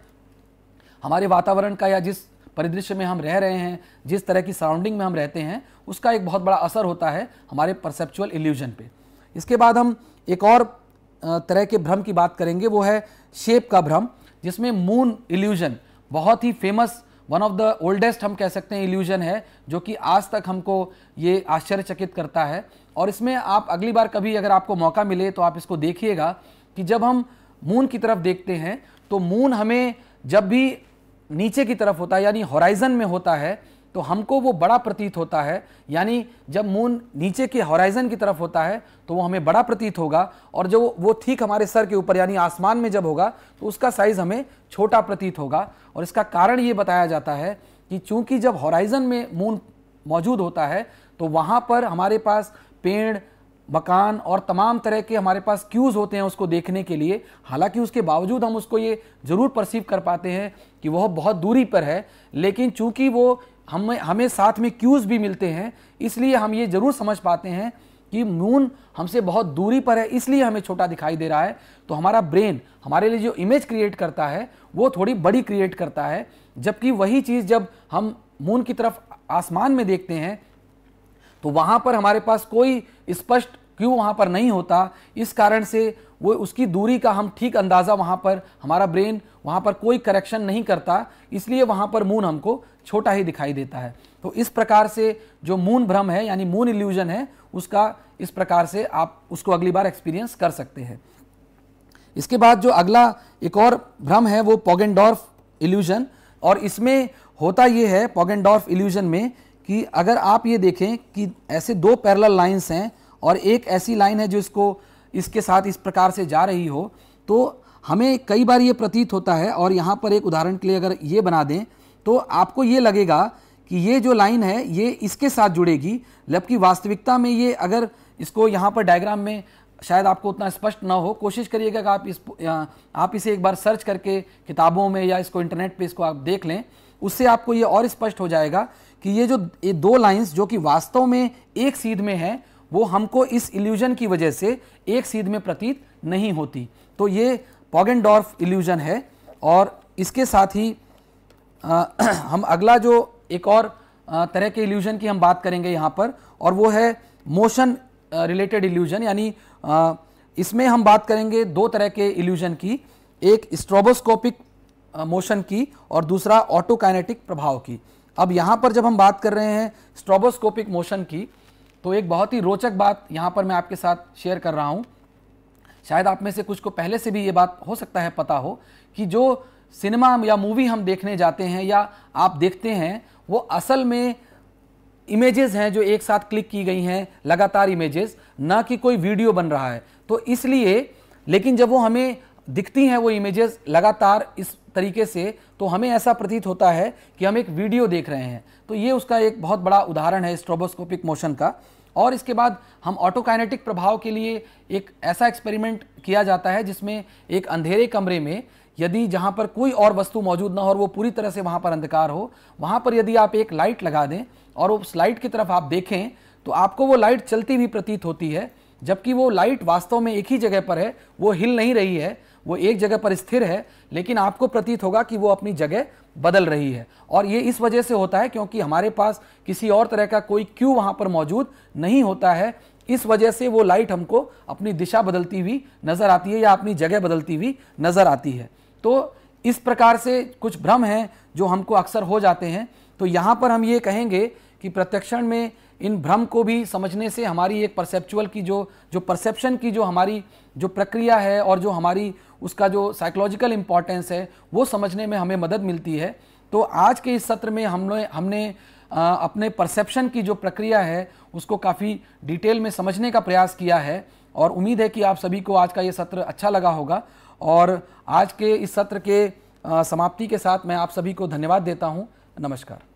हमारे वातावरण का या जिस परिदृश्य में हम रह रहे हैं जिस तरह की सराउंडिंग में हम रहते हैं उसका एक बहुत बड़ा असर होता है हमारे परसेप्चुअल इल्यूजन पे इसके बाद हम एक और तरह के भ्रम की बात करेंगे वो है शेप का भ्रम जिसमें मून इल्यूजन बहुत ही famous one of the oldest हम कह सकते हैं इल्यूजन है जो कि आज तक हमको ये आश्चर्यचकित करता है और इसमें आप अगली बार कभी अगर आपको मौका मिले तो आप इसको देखिएगा कि जब हम मून की तरफ देखते हैं तो मून हमें जब भी नीचे की तरफ होता है यानी होराइजन में होता है तो हमको वो बड़ा प्रतीत होता है यानी जब मून नीचे के हॉराइजन की तरफ होता है तो वो हमें बड़ा प्रतीत होगा और जो वो ठीक हमारे सर के ऊपर यानी आसमान में जब होगा तो उसका साइज हमें छोटा प्रतीत होगा और इसका कारण ये बताया जाता है कि चूंकि जब हॉराइजन में मून मौजूद होता है तो वहाँ पर हमारे पास पेड़ मकान और तमाम तरह के हमारे पास क्यूज़ होते हैं उसको देखने के लिए हालांकि उसके बावजूद हम उसको ये ज़रूर परसीव कर पाते हैं कि वह बहुत दूरी पर है लेकिन चूंकि वो हमें हमें साथ में क्यूज़ भी मिलते हैं इसलिए हम ये ज़रूर समझ पाते हैं कि मून हमसे बहुत दूरी पर है इसलिए हमें छोटा दिखाई दे रहा है तो हमारा ब्रेन हमारे लिए जो इमेज क्रिएट करता है वो थोड़ी बड़ी क्रिएट करता है जबकि वही चीज़ जब हम मून की तरफ आसमान में देखते हैं तो वहाँ पर हमारे पास कोई स्पष्ट क्यों वहाँ पर नहीं होता इस कारण से वो उसकी दूरी का हम ठीक अंदाज़ा वहाँ पर हमारा ब्रेन वहाँ पर कोई करेक्शन नहीं करता इसलिए वहाँ पर मून हमको छोटा ही दिखाई देता है तो इस प्रकार से जो मून भ्रम है यानी मून इल्यूजन है उसका इस प्रकार से आप उसको अगली बार एक्सपीरियंस कर सकते हैं इसके बाद जो अगला एक और भ्रम है वो पॉगेंडॉर्फ इल्यूजन और इसमें होता ये है पॉगेंडॉर्फ इल्यूजन में कि अगर आप ये देखें कि ऐसे दो पैरल लाइन्स हैं और एक ऐसी लाइन है जो इसको इसके साथ इस प्रकार से जा रही हो तो हमें कई बार ये प्रतीत होता है और यहाँ पर एक उदाहरण के लिए अगर ये बना दें तो आपको ये लगेगा कि ये जो लाइन है ये इसके साथ जुड़ेगी जबकि वास्तविकता में ये अगर इसको यहाँ पर डायग्राम में शायद आपको उतना स्पष्ट ना हो कोशिश करिएगा कि आप इस आप इसे एक बार सर्च करके किताबों में या इसको इंटरनेट पे इसको आप देख लें उससे आपको ये और स्पष्ट हो जाएगा कि ये जो ये दो लाइंस जो कि वास्तव में एक सीध में है वो हमको इस इल्यूजन की वजह से एक सीध में प्रतीत नहीं होती तो ये पॉगेंडॉर्फ इल्यूजन है और इसके साथ ही आ, हम अगला जो एक और तरह के इल्यूजन की हम बात करेंगे यहाँ पर और वो है मोशन रिलेटेड इल्यूजन यानी इसमें हम बात करेंगे दो तरह के इल्यूजन की एक स्ट्रोबोस्कोपिक मोशन की और दूसरा ऑटोकाइनेटिक प्रभाव की अब यहाँ पर जब हम बात कर रहे हैं स्ट्रोबोस्कोपिक मोशन की तो एक बहुत ही रोचक बात यहां पर मैं आपके साथ शेयर कर रहा हूँ शायद आप में से कुछ को पहले से भी ये बात हो सकता है पता हो कि जो सिनेमा या मूवी हम देखने जाते हैं या आप देखते हैं वो असल में इमेजेस हैं जो एक साथ क्लिक की गई हैं लगातार इमेजेस ना कि कोई वीडियो बन रहा है तो इसलिए लेकिन जब वो हमें दिखती हैं वो इमेजेस लगातार इस तरीके से तो हमें ऐसा प्रतीत होता है कि हम एक वीडियो देख रहे हैं तो ये उसका एक बहुत बड़ा उदाहरण है स्ट्रोबोस्कोपिक मोशन का और इसके बाद हम ऑटोकाइनेटिक प्रभाव के लिए एक ऐसा एक्सपेरिमेंट किया जाता है जिसमें एक अंधेरे कमरे में यदि जहाँ पर कोई और वस्तु मौजूद ना हो और वो पूरी तरह से वहाँ पर अंधकार हो वहाँ पर यदि आप एक लाइट लगा दें और उस लाइट की तरफ आप देखें तो आपको वो लाइट चलती हुई प्रतीत होती है जबकि वो लाइट वास्तव में एक ही जगह पर है वो हिल नहीं रही है वो एक जगह पर स्थिर है लेकिन आपको प्रतीत होगा कि वो अपनी जगह बदल रही है और ये इस वजह से होता है क्योंकि हमारे पास किसी और तरह का कोई क्यू वहाँ पर मौजूद नहीं होता है इस वजह से वो लाइट हमको अपनी दिशा बदलती हुई नज़र आती है या अपनी जगह बदलती हुई नज़र आती है तो इस प्रकार से कुछ भ्रम हैं जो हमको अक्सर हो जाते हैं तो यहाँ पर हम ये कहेंगे कि प्रत्यक्षण में इन भ्रम को भी समझने से हमारी एक परसेप्चुअल की जो जो परसेप्शन की जो हमारी जो प्रक्रिया है और जो हमारी उसका जो साइकोलॉजिकल इम्पॉर्टेंस है वो समझने में हमें मदद मिलती है तो आज के इस सत्र में हमने हमने अपने परसेप्शन की जो प्रक्रिया है उसको काफ़ी डिटेल में समझने का प्रयास किया है और उम्मीद है कि आप सभी को आज का ये सत्र अच्छा लगा होगा और आज के इस सत्र के समाप्ति के साथ मैं आप सभी को धन्यवाद देता हूँ नमस्कार